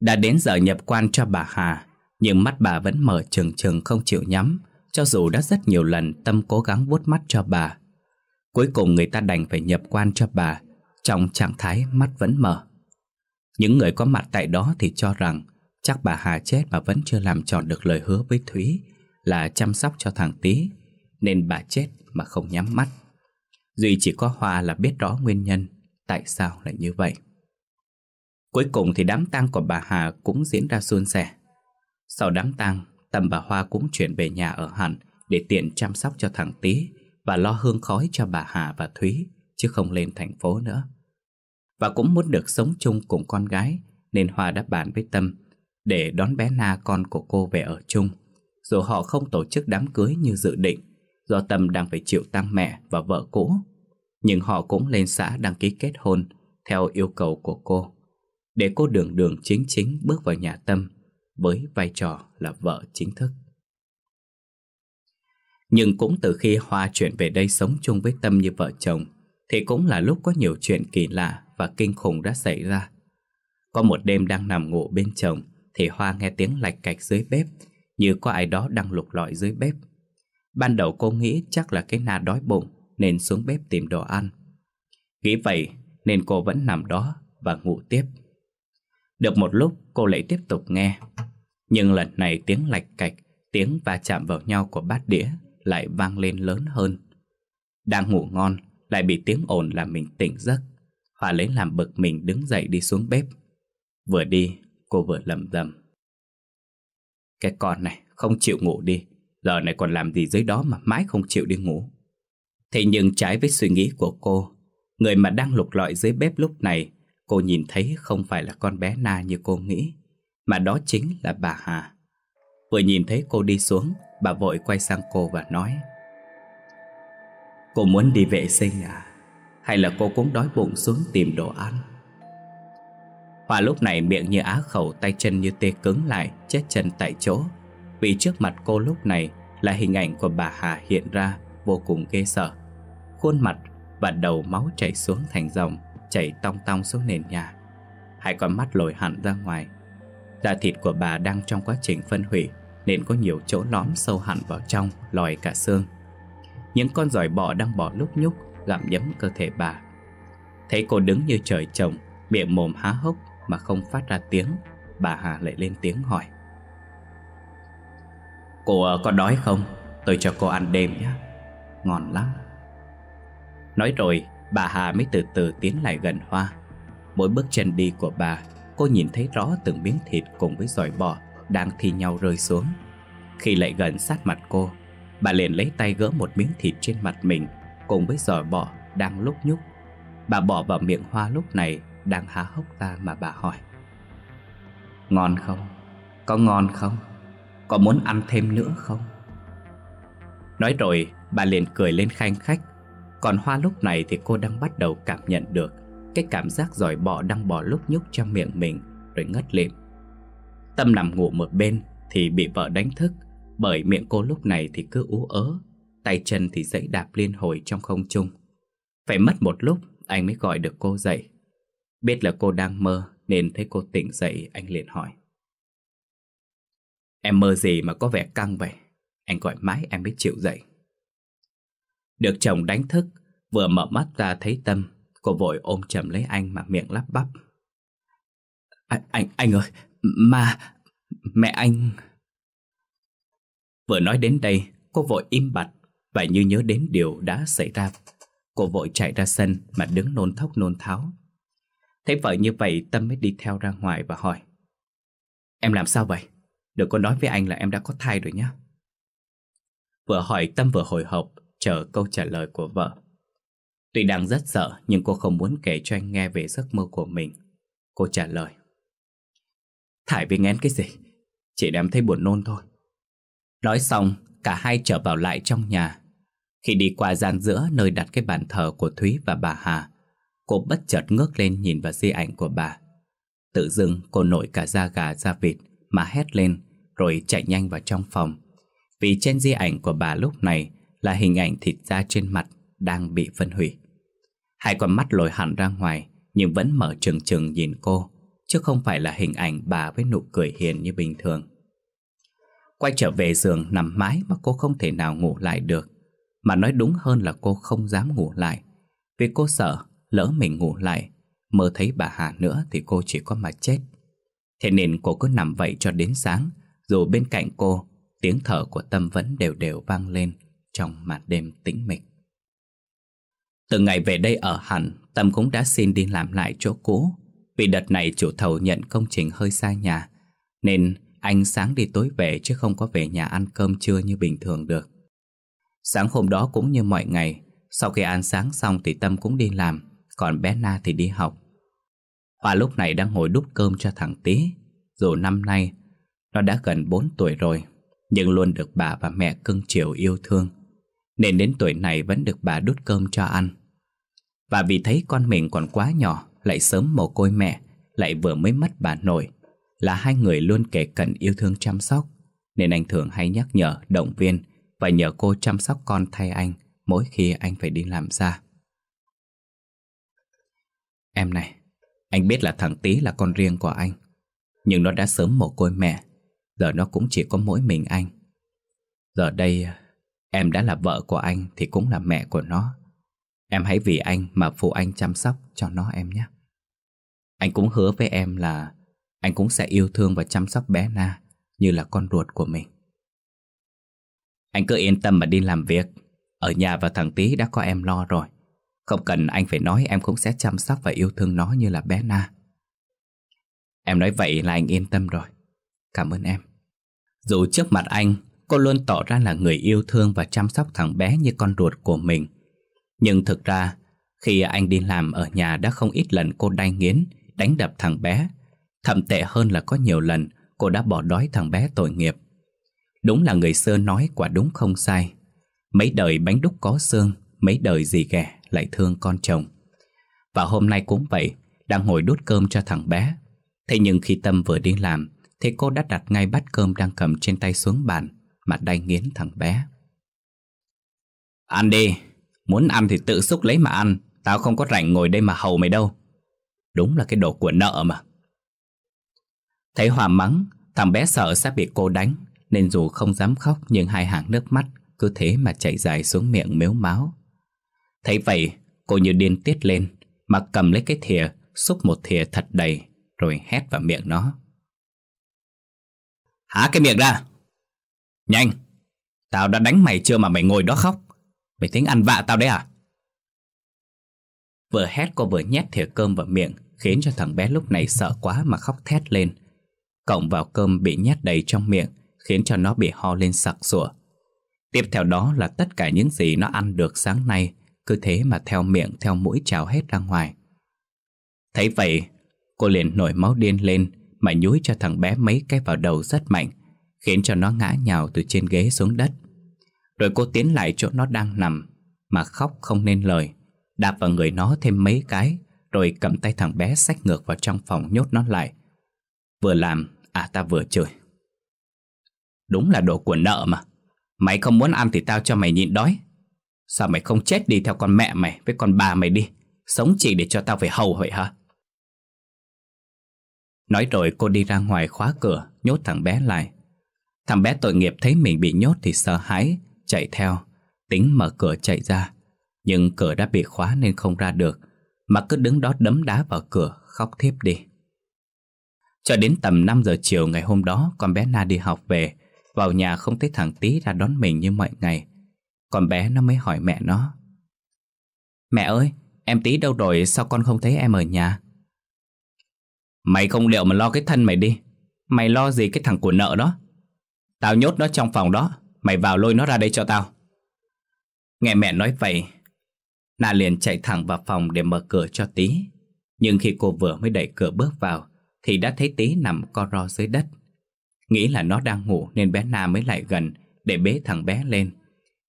Speaker 1: Đã đến giờ nhập quan cho bà Hà Nhưng mắt bà vẫn mở trừng trừng không chịu nhắm Cho dù đã rất nhiều lần Tâm cố gắng vuốt mắt cho bà Cuối cùng người ta đành phải nhập quan cho bà Trong trạng thái mắt vẫn mở Những người có mặt tại đó thì cho rằng Chắc bà Hà chết mà vẫn chưa làm tròn được lời hứa với Thúy Là chăm sóc cho thằng Tý Nên bà chết mà không nhắm mắt Duy chỉ có Hoa là biết rõ nguyên nhân Tại sao lại như vậy Cuối cùng thì đám tang của bà Hà cũng diễn ra suôn sẻ Sau đám tang Tâm bà Hoa cũng chuyển về nhà ở hẳn Để tiện chăm sóc cho thằng Tý Và lo hương khói cho bà Hà và Thúy Chứ không lên thành phố nữa Và cũng muốn được sống chung cùng con gái Nên Hoa đã bàn với Tâm để đón bé Na con của cô về ở chung. Dù họ không tổ chức đám cưới như dự định, do Tâm đang phải chịu tăng mẹ và vợ cũ, nhưng họ cũng lên xã đăng ký kết hôn theo yêu cầu của cô, để cô đường đường chính chính bước vào nhà Tâm với vai trò là vợ chính thức. Nhưng cũng từ khi Hoa chuyển về đây sống chung với Tâm như vợ chồng, thì cũng là lúc có nhiều chuyện kỳ lạ và kinh khủng đã xảy ra. Có một đêm đang nằm ngủ bên chồng, thì Hoa nghe tiếng lạch cạch dưới bếp, như có ai đó đang lục lọi dưới bếp. Ban đầu cô nghĩ chắc là cái na đói bụng nên xuống bếp tìm đồ ăn. Nghĩ vậy nên cô vẫn nằm đó và ngủ tiếp. Được một lúc cô lại tiếp tục nghe. Nhưng lần này tiếng lạch cạch, tiếng va chạm vào nhau của bát đĩa lại vang lên lớn hơn. Đang ngủ ngon lại bị tiếng ồn làm mình tỉnh giấc. Hoa lấy làm bực mình đứng dậy đi xuống bếp. Vừa đi, Cô vừa lầm bẩm. Cái con này không chịu ngủ đi Giờ này còn làm gì dưới đó mà mãi không chịu đi ngủ Thế nhưng trái với suy nghĩ của cô Người mà đang lục lọi dưới bếp lúc này Cô nhìn thấy không phải là con bé Na như cô nghĩ Mà đó chính là bà Hà Vừa nhìn thấy cô đi xuống Bà vội quay sang cô và nói Cô muốn đi vệ sinh à Hay là cô cũng đói bụng xuống tìm đồ ăn Hòa lúc này miệng như á khẩu tay chân như tê cứng lại, chết chân tại chỗ. Vì trước mặt cô lúc này là hình ảnh của bà Hà hiện ra vô cùng ghê sợ. Khuôn mặt và đầu máu chảy xuống thành dòng, chảy tong tong xuống nền nhà. Hai con mắt lồi hẳn ra ngoài. Da thịt của bà đang trong quá trình phân hủy nên có nhiều chỗ lõm sâu hẳn vào trong, lòi cả xương. Những con giỏi bọ đang bỏ lúc nhúc gặm nhấm cơ thể bà. Thấy cô đứng như trời trồng, miệng mồm há hốc mà không phát ra tiếng Bà Hà lại lên tiếng hỏi Cô ờ, có đói không? Tôi cho cô ăn đêm nhé Ngon lắm Nói rồi bà Hà mới từ từ tiến lại gần Hoa Mỗi bước chân đi của bà Cô nhìn thấy rõ từng miếng thịt cùng với giỏi bò Đang thi nhau rơi xuống Khi lại gần sát mặt cô Bà liền lấy tay gỡ một miếng thịt trên mặt mình Cùng với giỏi bò đang lúc nhúc Bà bỏ vào miệng Hoa lúc này đang há hốc ra mà bà hỏi Ngon không? Có ngon không? Có muốn ăn thêm nữa không? Nói rồi bà liền cười lên khanh khách Còn Hoa lúc này thì cô đang bắt đầu cảm nhận được Cái cảm giác giỏi bọ đang bò lúc nhúc trong miệng mình Rồi ngất liệm. Tâm nằm ngủ một bên thì bị vợ đánh thức Bởi miệng cô lúc này thì cứ ú ớ Tay chân thì dãy đạp liên hồi trong không trung Phải mất một lúc anh mới gọi được cô dậy Biết là cô đang mơ nên thấy cô tỉnh dậy anh liền hỏi. Em mơ gì mà có vẻ căng vậy? Anh gọi mãi em mới chịu dậy. Được chồng đánh thức, vừa mở mắt ra thấy Tâm, cô vội ôm chầm lấy anh mà miệng lắp bắp. Anh, anh, ơi, mà, mẹ anh... Vừa nói đến đây, cô vội im bặt và như nhớ đến điều đã xảy ra. Cô vội chạy ra sân mà đứng nôn thốc nôn tháo. Thấy vợ như vậy Tâm mới đi theo ra ngoài và hỏi Em làm sao vậy? Đừng có nói với anh là em đã có thai rồi nhé Vừa hỏi Tâm vừa hồi hộp Chờ câu trả lời của vợ Tuy đang rất sợ Nhưng cô không muốn kể cho anh nghe về giấc mơ của mình Cô trả lời Thải vì ngén cái gì Chỉ đem thấy buồn nôn thôi Nói xong cả hai trở vào lại trong nhà Khi đi qua gian giữa nơi đặt cái bàn thờ của Thúy và bà Hà Cô bất chợt ngước lên nhìn vào di ảnh của bà Tự dưng cô nổi cả da gà da vịt Mà hét lên Rồi chạy nhanh vào trong phòng Vì trên di ảnh của bà lúc này Là hình ảnh thịt da trên mặt Đang bị phân hủy Hai con mắt lồi hẳn ra ngoài Nhưng vẫn mở trừng trừng nhìn cô Chứ không phải là hình ảnh bà với nụ cười hiền như bình thường Quay trở về giường nằm mãi mà cô không thể nào ngủ lại được Mà nói đúng hơn là cô không dám ngủ lại Vì cô sợ Lỡ mình ngủ lại Mơ thấy bà Hà nữa thì cô chỉ có mà chết Thế nên cô cứ nằm vậy cho đến sáng Dù bên cạnh cô Tiếng thở của Tâm vẫn đều đều vang lên Trong màn đêm tĩnh mịch Từ ngày về đây ở hẳn Tâm cũng đã xin đi làm lại chỗ cũ Vì đợt này chủ thầu nhận công trình hơi xa nhà Nên anh sáng đi tối về Chứ không có về nhà ăn cơm trưa như bình thường được Sáng hôm đó cũng như mọi ngày Sau khi ăn sáng xong thì Tâm cũng đi làm còn bé Na thì đi học. Hoa lúc này đang ngồi đút cơm cho thằng Tý, dù năm nay nó đã gần 4 tuổi rồi, nhưng luôn được bà và mẹ cưng chiều yêu thương, nên đến tuổi này vẫn được bà đút cơm cho ăn. Và vì thấy con mình còn quá nhỏ, lại sớm mồ côi mẹ, lại vừa mới mất bà nội, là hai người luôn kể cận yêu thương chăm sóc, nên anh thường hay nhắc nhở, động viên và nhờ cô chăm sóc con thay anh mỗi khi anh phải đi làm ra. Em này, anh biết là thằng Tý là con riêng của anh Nhưng nó đã sớm mồ côi mẹ Giờ nó cũng chỉ có mỗi mình anh Giờ đây Em đã là vợ của anh Thì cũng là mẹ của nó Em hãy vì anh mà phụ anh chăm sóc cho nó em nhé Anh cũng hứa với em là Anh cũng sẽ yêu thương và chăm sóc bé Na Như là con ruột của mình Anh cứ yên tâm mà đi làm việc Ở nhà và thằng Tý đã có em lo rồi không cần anh phải nói em cũng sẽ chăm sóc và yêu thương nó như là bé Na Em nói vậy là anh yên tâm rồi Cảm ơn em Dù trước mặt anh Cô luôn tỏ ra là người yêu thương và chăm sóc thằng bé như con ruột của mình Nhưng thực ra Khi anh đi làm ở nhà đã không ít lần cô đai nghiến Đánh đập thằng bé Thậm tệ hơn là có nhiều lần Cô đã bỏ đói thằng bé tội nghiệp Đúng là người xưa nói quả đúng không sai Mấy đời bánh đúc có xương Mấy đời gì ghẻ lại thương con chồng. Và hôm nay cũng vậy, đang ngồi đút cơm cho thằng bé. Thế nhưng khi Tâm vừa đi làm, thì cô đã đặt ngay bát cơm đang cầm trên tay xuống bàn mà đay nghiến thằng bé. Ăn đi, muốn ăn thì tự xúc lấy mà ăn, tao không có rảnh ngồi đây mà hầu mày đâu. Đúng là cái đồ của nợ mà. Thấy Hòa mắng, thằng bé sợ sẽ bị cô đánh, nên dù không dám khóc nhưng hai hàng nước mắt cứ thế mà chảy dài xuống miệng mếu máu. Thấy vậy, cô như điên tiết lên, mà cầm lấy cái thìa, xúc một thìa thật đầy, rồi hét vào miệng nó. Há cái miệng ra! Nhanh! Tao đã đánh mày chưa mà mày ngồi đó khóc? Mày tính ăn vạ tao đấy à? Vừa hét cô vừa nhét thìa cơm vào miệng, khiến cho thằng bé lúc này sợ quá mà khóc thét lên. Cộng vào cơm bị nhét đầy trong miệng, khiến cho nó bị ho lên sặc sủa. Tiếp theo đó là tất cả những gì nó ăn được sáng nay cứ thế mà theo miệng theo mũi trào hết ra ngoài. Thấy vậy, cô liền nổi máu điên lên mà nhúi cho thằng bé mấy cái vào đầu rất mạnh, khiến cho nó ngã nhào từ trên ghế xuống đất. Rồi cô tiến lại chỗ nó đang nằm, mà khóc không nên lời, đạp vào người nó thêm mấy cái, rồi cầm tay thằng bé xách ngược vào trong phòng nhốt nó lại. Vừa làm, à ta vừa chửi. Đúng là đồ của nợ mà. Mày không muốn ăn thì tao cho mày nhịn đói Sao mày không chết đi theo con mẹ mày với con bà mày đi Sống chỉ để cho tao phải hầu vậy hả Nói rồi cô đi ra ngoài khóa cửa Nhốt thằng bé lại Thằng bé tội nghiệp thấy mình bị nhốt thì sợ hãi Chạy theo Tính mở cửa chạy ra Nhưng cửa đã bị khóa nên không ra được Mà cứ đứng đó đấm đá vào cửa Khóc thiếp đi Cho đến tầm 5 giờ chiều ngày hôm đó Con bé Na đi học về Vào nhà không thấy thằng Tý ra đón mình như mọi ngày còn bé nó mới hỏi mẹ nó Mẹ ơi, em tí đâu rồi sao con không thấy em ở nhà? Mày không liệu mà lo cái thân mày đi Mày lo gì cái thằng của nợ đó Tao nhốt nó trong phòng đó Mày vào lôi nó ra đây cho tao Nghe mẹ nói vậy Na liền chạy thẳng vào phòng để mở cửa cho tí Nhưng khi cô vừa mới đẩy cửa bước vào Thì đã thấy tí nằm co ro dưới đất Nghĩ là nó đang ngủ nên bé Na mới lại gần Để bế thằng bé lên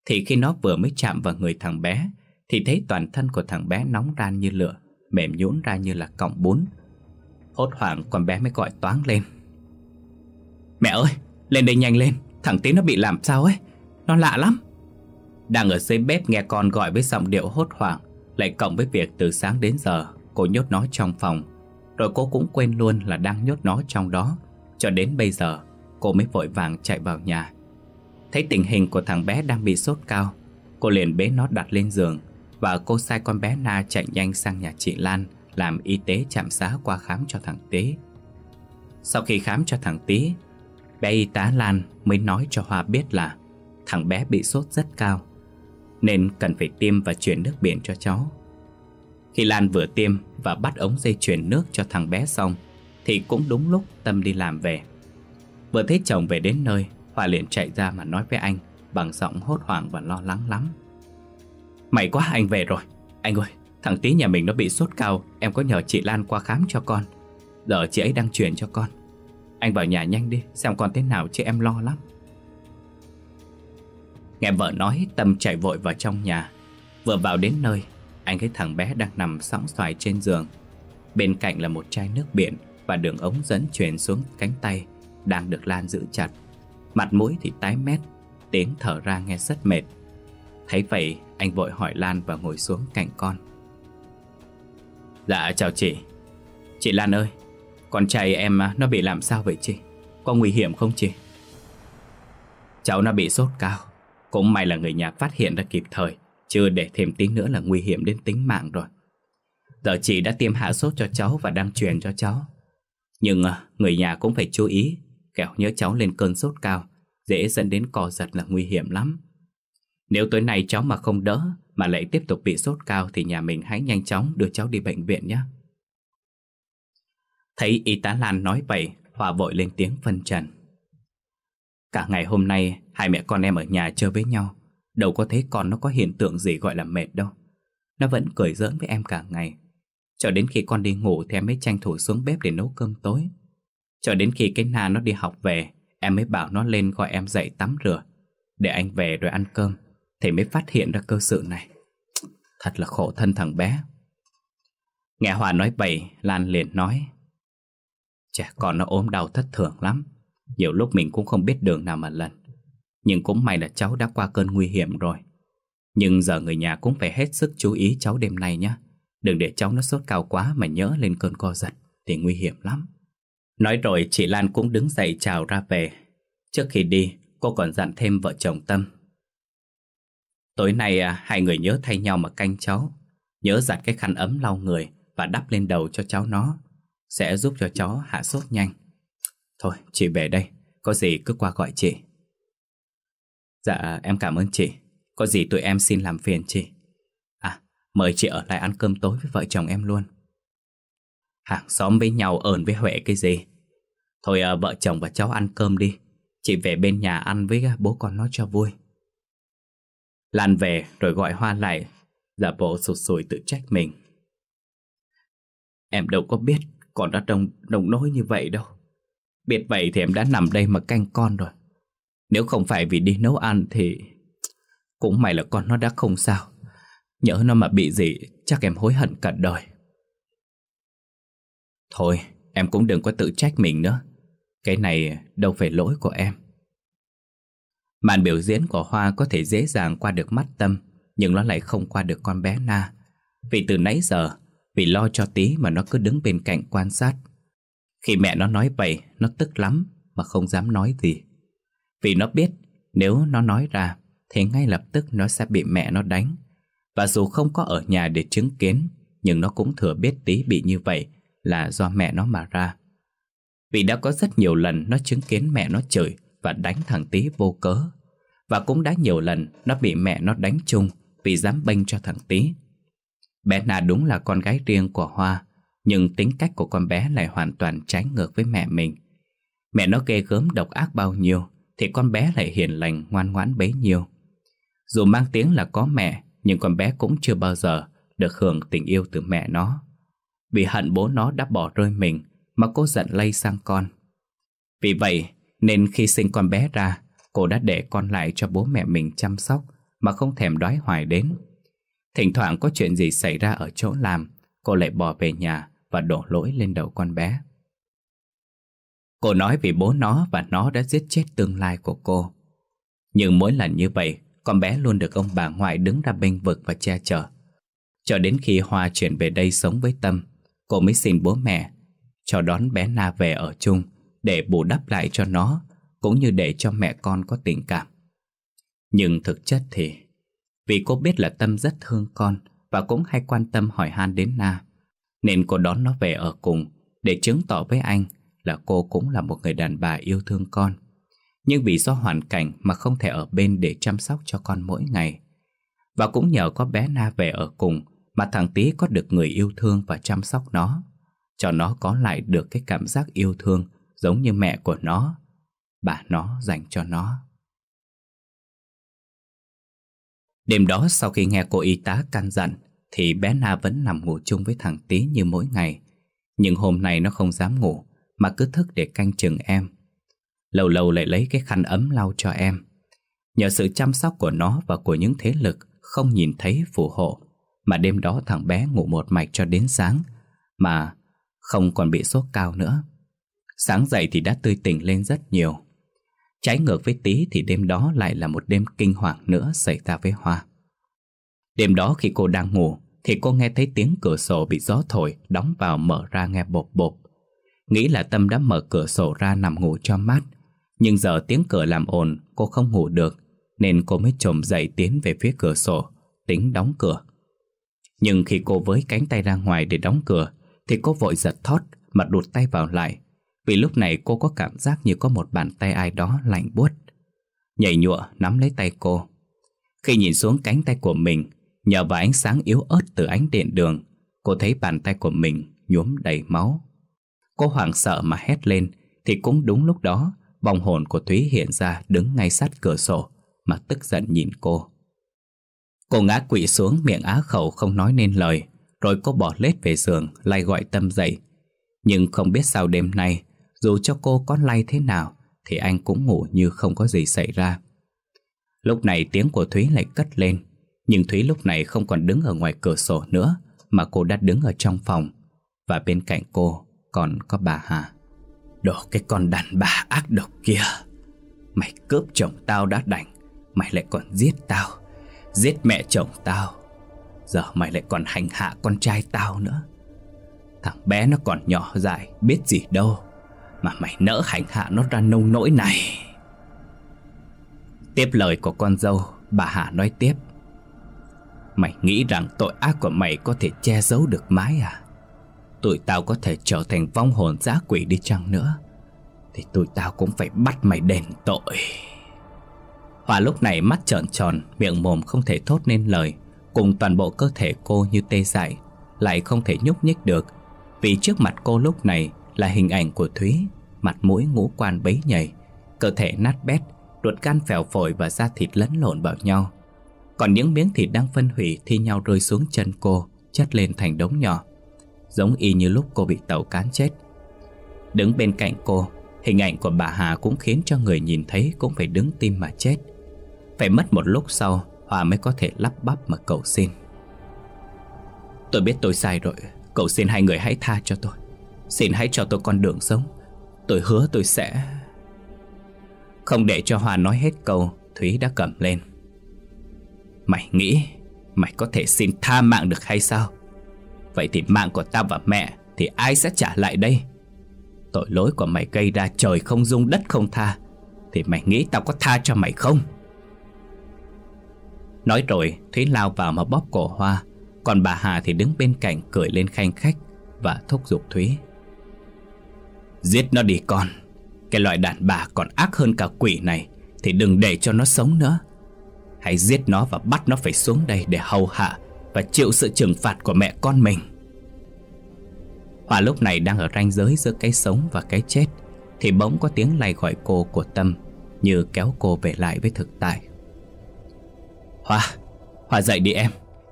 Speaker 1: thì khi nó vừa mới chạm vào người thằng bé Thì thấy toàn thân của thằng bé nóng ran như lửa Mềm nhũn ra như là cọng bún Hốt hoảng con bé mới gọi toáng lên Mẹ ơi Lên đây nhanh lên Thằng tí nó bị làm sao ấy Nó lạ lắm Đang ở dưới bếp nghe con gọi với giọng điệu hốt hoảng Lại cộng với việc từ sáng đến giờ Cô nhốt nó trong phòng Rồi cô cũng quên luôn là đang nhốt nó trong đó Cho đến bây giờ Cô mới vội vàng chạy vào nhà Thấy tình hình của thằng bé đang bị sốt cao Cô liền bế nó đặt lên giường Và cô sai con bé Na chạy nhanh sang nhà chị Lan Làm y tế chạm xá qua khám cho thằng Tế. Sau khi khám cho thằng Tế, Bé y tá Lan mới nói cho Hoa biết là Thằng bé bị sốt rất cao Nên cần phải tiêm và chuyển nước biển cho cháu Khi Lan vừa tiêm và bắt ống dây chuyển nước cho thằng bé xong Thì cũng đúng lúc Tâm đi làm về Vừa thấy chồng về đến nơi Hòa liền chạy ra mà nói với anh bằng giọng hốt hoảng và lo lắng lắm. May quá anh về rồi. Anh ơi, thằng tí nhà mình nó bị sốt cao, em có nhờ chị Lan qua khám cho con. Giờ chị ấy đang chuyển cho con. Anh vào nhà nhanh đi, xem con thế nào chứ em lo lắm. Nghe vợ nói, Tâm chạy vội vào trong nhà. Vừa vào đến nơi, anh thấy thằng bé đang nằm sóng xoài trên giường. Bên cạnh là một chai nước biển và đường ống dẫn truyền xuống cánh tay đang được Lan giữ chặt. Mặt mũi thì tái mét Tiếng thở ra nghe rất mệt Thấy vậy anh vội hỏi Lan và ngồi xuống cạnh con Dạ chào chị Chị Lan ơi Con trai em à, nó bị làm sao vậy chị Có nguy hiểm không chị Cháu nó bị sốt cao Cũng may là người nhà phát hiện ra kịp thời chưa để thêm tí nữa là nguy hiểm đến tính mạng rồi Giờ chị đã tiêm hạ sốt cho cháu và đang truyền cho cháu Nhưng à, người nhà cũng phải chú ý kẻo nhớ cháu lên cơn sốt cao, dễ dẫn đến cò giật là nguy hiểm lắm. Nếu tối nay cháu mà không đỡ, mà lại tiếp tục bị sốt cao thì nhà mình hãy nhanh chóng đưa cháu đi bệnh viện nhé. Thấy y tá Lan nói vậy, Hòa vội lên tiếng phân trần. Cả ngày hôm nay, hai mẹ con em ở nhà chơi với nhau, đâu có thấy con nó có hiện tượng gì gọi là mệt đâu. Nó vẫn cười giỡn với em cả ngày. Cho đến khi con đi ngủ thì em mới tranh thủ xuống bếp để nấu cơm tối. Cho đến khi cái na nó đi học về Em mới bảo nó lên gọi em dậy tắm rửa Để anh về rồi ăn cơm Thì mới phát hiện ra cơ sự này Thật là khổ thân thằng bé Nghe Hòa nói bậy Lan liền nói Trẻ con nó ốm đau thất thường lắm Nhiều lúc mình cũng không biết đường nào mà lần Nhưng cũng may là cháu đã qua cơn nguy hiểm rồi Nhưng giờ người nhà cũng phải hết sức chú ý cháu đêm nay nhé Đừng để cháu nó sốt cao quá mà nhớ lên cơn co giật Thì nguy hiểm lắm Nói rồi chị Lan cũng đứng dậy chào ra về. Trước khi đi, cô còn dặn thêm vợ chồng Tâm. Tối nay à, hai người nhớ thay nhau mà canh cháu. Nhớ giặt cái khăn ấm lau người và đắp lên đầu cho cháu nó. Sẽ giúp cho cháu hạ sốt nhanh. Thôi, chị về đây. Có gì cứ qua gọi chị. Dạ, em cảm ơn chị. Có gì tụi em xin làm phiền chị. À, mời chị ở lại ăn cơm tối với vợ chồng em luôn. Hàng xóm với nhau ờn với Huệ cái gì Thôi à, vợ chồng và cháu ăn cơm đi Chị về bên nhà ăn với bố con nó cho vui Lan về rồi gọi Hoa lại Giả bộ sụt sùi tự trách mình Em đâu có biết Con đã đồng, đồng nỗi như vậy đâu Biết vậy thì em đã nằm đây mà canh con rồi Nếu không phải vì đi nấu ăn thì Cũng may là con nó đã không sao Nhớ nó mà bị gì Chắc em hối hận cả đời Thôi em cũng đừng có tự trách mình nữa cái này đâu phải lỗi của em Màn biểu diễn của Hoa có thể dễ dàng qua được mắt tâm Nhưng nó lại không qua được con bé Na Vì từ nãy giờ Vì lo cho tí mà nó cứ đứng bên cạnh quan sát Khi mẹ nó nói vậy Nó tức lắm mà không dám nói gì Vì nó biết Nếu nó nói ra Thì ngay lập tức nó sẽ bị mẹ nó đánh Và dù không có ở nhà để chứng kiến Nhưng nó cũng thừa biết tí bị như vậy Là do mẹ nó mà ra vì đã có rất nhiều lần nó chứng kiến mẹ nó chửi và đánh thằng Tý vô cớ. Và cũng đã nhiều lần nó bị mẹ nó đánh chung vì dám bênh cho thằng Tý. Bé Na đúng là con gái riêng của Hoa, nhưng tính cách của con bé lại hoàn toàn trái ngược với mẹ mình. Mẹ nó ghê gớm độc ác bao nhiêu, thì con bé lại hiền lành ngoan ngoãn bấy nhiêu. Dù mang tiếng là có mẹ, nhưng con bé cũng chưa bao giờ được hưởng tình yêu từ mẹ nó. Vì hận bố nó đã bỏ rơi mình, mà cô giận lây sang con. Vì vậy, nên khi sinh con bé ra, cô đã để con lại cho bố mẹ mình chăm sóc mà không thèm đoái hoài đến. Thỉnh thoảng có chuyện gì xảy ra ở chỗ làm, cô lại bỏ về nhà và đổ lỗi lên đầu con bé. Cô nói vì bố nó và nó đã giết chết tương lai của cô. Nhưng mỗi lần như vậy, con bé luôn được ông bà ngoại đứng ra bênh vực và che chở. Cho đến khi Hoa chuyển về đây sống với Tâm, cô mới xin bố mẹ cho đón bé Na về ở chung Để bù đắp lại cho nó Cũng như để cho mẹ con có tình cảm Nhưng thực chất thì Vì cô biết là Tâm rất thương con Và cũng hay quan tâm hỏi han đến Na Nên cô đón nó về ở cùng Để chứng tỏ với anh Là cô cũng là một người đàn bà yêu thương con Nhưng vì do hoàn cảnh Mà không thể ở bên để chăm sóc cho con mỗi ngày Và cũng nhờ có bé Na về ở cùng Mà thằng Tý có được người yêu thương và chăm sóc nó cho nó có lại được cái cảm giác yêu thương giống như mẹ của nó, bà nó dành cho nó. Đêm đó sau khi nghe cô y tá can dặn thì bé Na vẫn nằm ngủ chung với thằng Tí như mỗi ngày. Nhưng hôm nay nó không dám ngủ mà cứ thức để canh chừng em. Lâu lâu lại lấy cái khăn ấm lau cho em. Nhờ sự chăm sóc của nó và của những thế lực không nhìn thấy phù hộ mà đêm đó thằng bé ngủ một mạch cho đến sáng mà không còn bị sốt cao nữa. Sáng dậy thì đã tươi tỉnh lên rất nhiều. Trái ngược với tí thì đêm đó lại là một đêm kinh hoàng nữa xảy ra với Hoa. Đêm đó khi cô đang ngủ thì cô nghe thấy tiếng cửa sổ bị gió thổi đóng vào mở ra nghe bột bột. Nghĩ là Tâm đã mở cửa sổ ra nằm ngủ cho mát. Nhưng giờ tiếng cửa làm ồn cô không ngủ được nên cô mới trồm dậy tiến về phía cửa sổ tính đóng cửa. Nhưng khi cô với cánh tay ra ngoài để đóng cửa thì cô vội giật thót mà đụt tay vào lại vì lúc này cô có cảm giác như có một bàn tay ai đó lạnh buốt nhảy nhụa nắm lấy tay cô. Khi nhìn xuống cánh tay của mình, nhờ vào ánh sáng yếu ớt từ ánh điện đường, cô thấy bàn tay của mình nhuốm đầy máu. Cô hoảng sợ mà hét lên, thì cũng đúng lúc đó, vòng hồn của Thúy hiện ra đứng ngay sát cửa sổ, mà tức giận nhìn cô. Cô ngã quỵ xuống miệng á khẩu không nói nên lời, rồi cô bỏ lết về giường lay gọi Tâm dậy Nhưng không biết sao đêm nay Dù cho cô có lay thế nào Thì anh cũng ngủ như không có gì xảy ra Lúc này tiếng của Thúy lại cất lên Nhưng Thúy lúc này không còn đứng ở ngoài cửa sổ nữa Mà cô đã đứng ở trong phòng Và bên cạnh cô còn có bà Hà Đồ cái con đàn bà ác độc kia Mày cướp chồng tao đã đành Mày lại còn giết tao Giết mẹ chồng tao Giờ mày lại còn hành hạ con trai tao nữa Thằng bé nó còn nhỏ dại Biết gì đâu Mà mày nỡ hành hạ nó ra nông nỗi này Tiếp lời của con dâu Bà Hà nói tiếp Mày nghĩ rằng tội ác của mày Có thể che giấu được mãi à Tụi tao có thể trở thành vong hồn giá quỷ đi chăng nữa Thì tụi tao cũng phải bắt mày đền tội Hòa lúc này mắt trợn tròn Miệng mồm không thể thốt nên lời cùng toàn bộ cơ thể cô như tê dại, lại không thể nhúc nhích được, vì trước mặt cô lúc này là hình ảnh của Thúy, mặt mũi ngũ quan bấy nhầy, cơ thể nát bét, ruột gan phèo phổi và da thịt lẫn lộn vào nhau. Còn những miếng thịt đang phân hủy thi nhau rơi xuống chân cô, chất lên thành đống nhỏ, giống y như lúc cô bị tàu cán chết. Đứng bên cạnh cô, hình ảnh của bà Hà cũng khiến cho người nhìn thấy cũng phải đứng tim mà chết. Phải mất một lúc sau Hòa mới có thể lắp bắp mà cầu xin Tôi biết tôi sai rồi cậu xin hai người hãy tha cho tôi Xin hãy cho tôi con đường sống Tôi hứa tôi sẽ Không để cho Hòa nói hết câu Thúy đã cầm lên Mày nghĩ Mày có thể xin tha mạng được hay sao Vậy thì mạng của ta và mẹ Thì ai sẽ trả lại đây Tội lỗi của mày gây ra trời không dung đất không tha Thì mày nghĩ tao có tha cho mày không Nói rồi Thúy lao vào mà bóp cổ Hoa Còn bà Hà thì đứng bên cạnh cười lên khanh khách Và thúc giục Thúy Giết nó đi con Cái loại đàn bà còn ác hơn cả quỷ này Thì đừng để cho nó sống nữa Hãy giết nó và bắt nó phải xuống đây để hầu hạ Và chịu sự trừng phạt của mẹ con mình Hòa lúc này đang ở ranh giới giữa cái sống và cái chết Thì bỗng có tiếng lay gọi cô của Tâm Như kéo cô về lại với thực tại Hòa, Hòa dậy đi em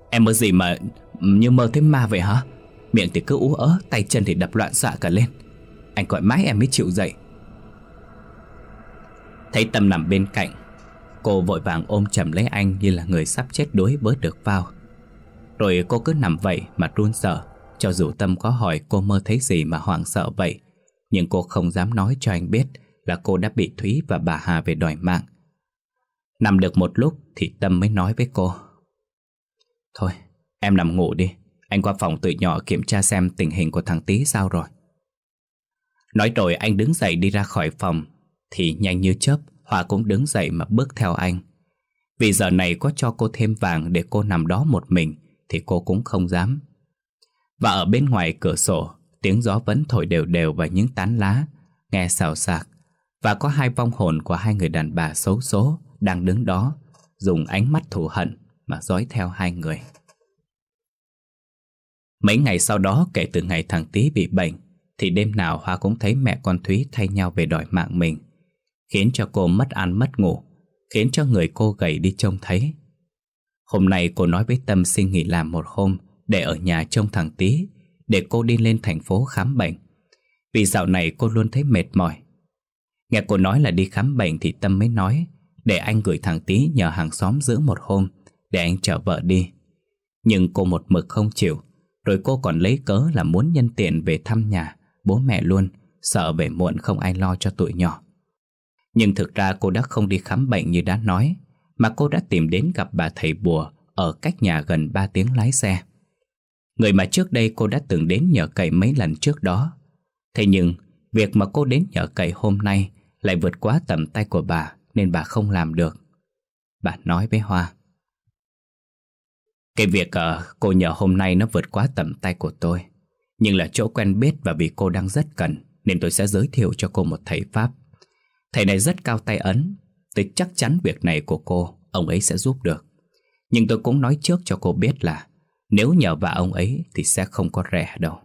Speaker 1: Em mơ gì mà như mơ thấy ma vậy hả Miệng thì cứ ú ớ, tay chân thì đập loạn xạ cả lên Anh gọi mãi em mới chịu dậy Thấy Tâm nằm bên cạnh Cô vội vàng ôm chầm lấy anh như là người sắp chết đuối bớt được vào Rồi cô cứ nằm vậy mà run sợ Cho dù Tâm có hỏi cô mơ thấy gì mà hoảng sợ vậy Nhưng cô không dám nói cho anh biết là cô đã bị Thúy và bà Hà về đòi mạng Nằm được một lúc thì Tâm mới nói với cô Thôi, em nằm ngủ đi Anh qua phòng tụi nhỏ kiểm tra xem tình hình của thằng Tý sao rồi Nói rồi anh đứng dậy đi ra khỏi phòng Thì nhanh như chớp Hòa cũng đứng dậy mà bước theo anh Vì giờ này có cho cô thêm vàng để cô nằm đó một mình Thì cô cũng không dám Và ở bên ngoài cửa sổ Tiếng gió vẫn thổi đều đều vào những tán lá Nghe xào xạc Và có hai vong hồn của hai người đàn bà xấu số đang đứng đó dùng ánh mắt thù hận mà dõi theo hai người. Mấy ngày sau đó kể từ ngày thằng Tý bị bệnh thì đêm nào Hoa cũng thấy mẹ con Thúy thay nhau về đòi mạng mình khiến cho cô mất ăn mất ngủ khiến cho người cô gầy đi trông thấy. Hôm nay cô nói với Tâm xin nghỉ làm một hôm để ở nhà trông thằng Tý để cô đi lên thành phố khám bệnh vì dạo này cô luôn thấy mệt mỏi Nghe cô nói là đi khám bệnh thì Tâm mới nói để anh gửi thằng tí nhờ hàng xóm giữ một hôm để anh chở vợ đi. Nhưng cô một mực không chịu, rồi cô còn lấy cớ là muốn nhân tiện về thăm nhà, bố mẹ luôn, sợ về muộn không ai lo cho tụi nhỏ. Nhưng thực ra cô đã không đi khám bệnh như đã nói, mà cô đã tìm đến gặp bà thầy bùa ở cách nhà gần 3 tiếng lái xe. Người mà trước đây cô đã từng đến nhờ cậy mấy lần trước đó. Thế nhưng, việc mà cô đến nhờ cậy hôm nay lại vượt quá tầm tay của bà nên bà không làm được. Bà nói với Hoa. Cái việc uh, cô nhờ hôm nay nó vượt quá tầm tay của tôi. Nhưng là chỗ quen biết và vì cô đang rất cần nên tôi sẽ giới thiệu cho cô một thầy Pháp. Thầy này rất cao tay ấn. Tôi chắc chắn việc này của cô, ông ấy sẽ giúp được. Nhưng tôi cũng nói trước cho cô biết là nếu nhờ vào ông ấy thì sẽ không có rẻ đâu.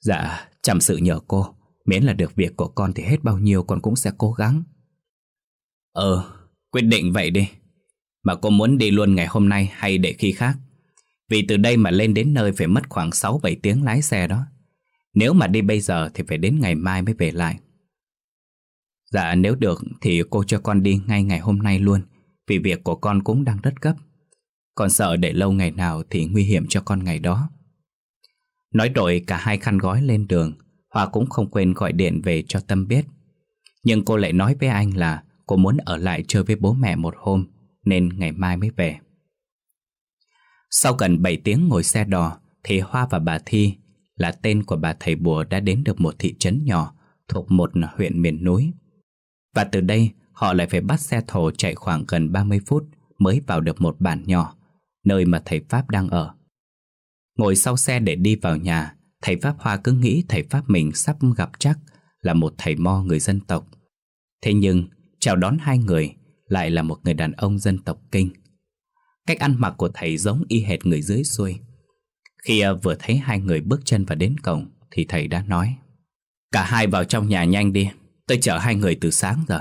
Speaker 1: Dạ, chăm sự nhờ cô. Miễn là được việc của con thì hết bao nhiêu con cũng sẽ cố gắng. Ờ, quyết định vậy đi. Mà cô muốn đi luôn ngày hôm nay hay để khi khác? Vì từ đây mà lên đến nơi phải mất khoảng 6-7 tiếng lái xe đó. Nếu mà đi bây giờ thì phải đến ngày mai mới về lại. Dạ nếu được thì cô cho con đi ngay ngày hôm nay luôn Vì việc của con cũng đang rất gấp còn sợ để lâu ngày nào thì nguy hiểm cho con ngày đó Nói rồi cả hai khăn gói lên đường hòa cũng không quên gọi điện về cho Tâm biết Nhưng cô lại nói với anh là Cô muốn ở lại chơi với bố mẹ một hôm Nên ngày mai mới về Sau gần 7 tiếng ngồi xe đò Thì Hoa và bà Thi Là tên của bà thầy bùa đã đến được một thị trấn nhỏ Thuộc một huyện miền núi Và từ đây họ lại phải bắt xe thổ chạy khoảng gần 30 phút Mới vào được một bản nhỏ Nơi mà thầy Pháp đang ở Ngồi sau xe để đi vào nhà Thầy Pháp Hoa cứ nghĩ thầy Pháp mình sắp gặp chắc Là một thầy mo người dân tộc Thế nhưng Chào đón hai người Lại là một người đàn ông dân tộc kinh Cách ăn mặc của thầy giống y hệt người dưới xuôi Khi à, vừa thấy hai người bước chân và đến cổng Thì thầy đã nói Cả hai vào trong nhà nhanh đi Tôi chở hai người từ sáng giờ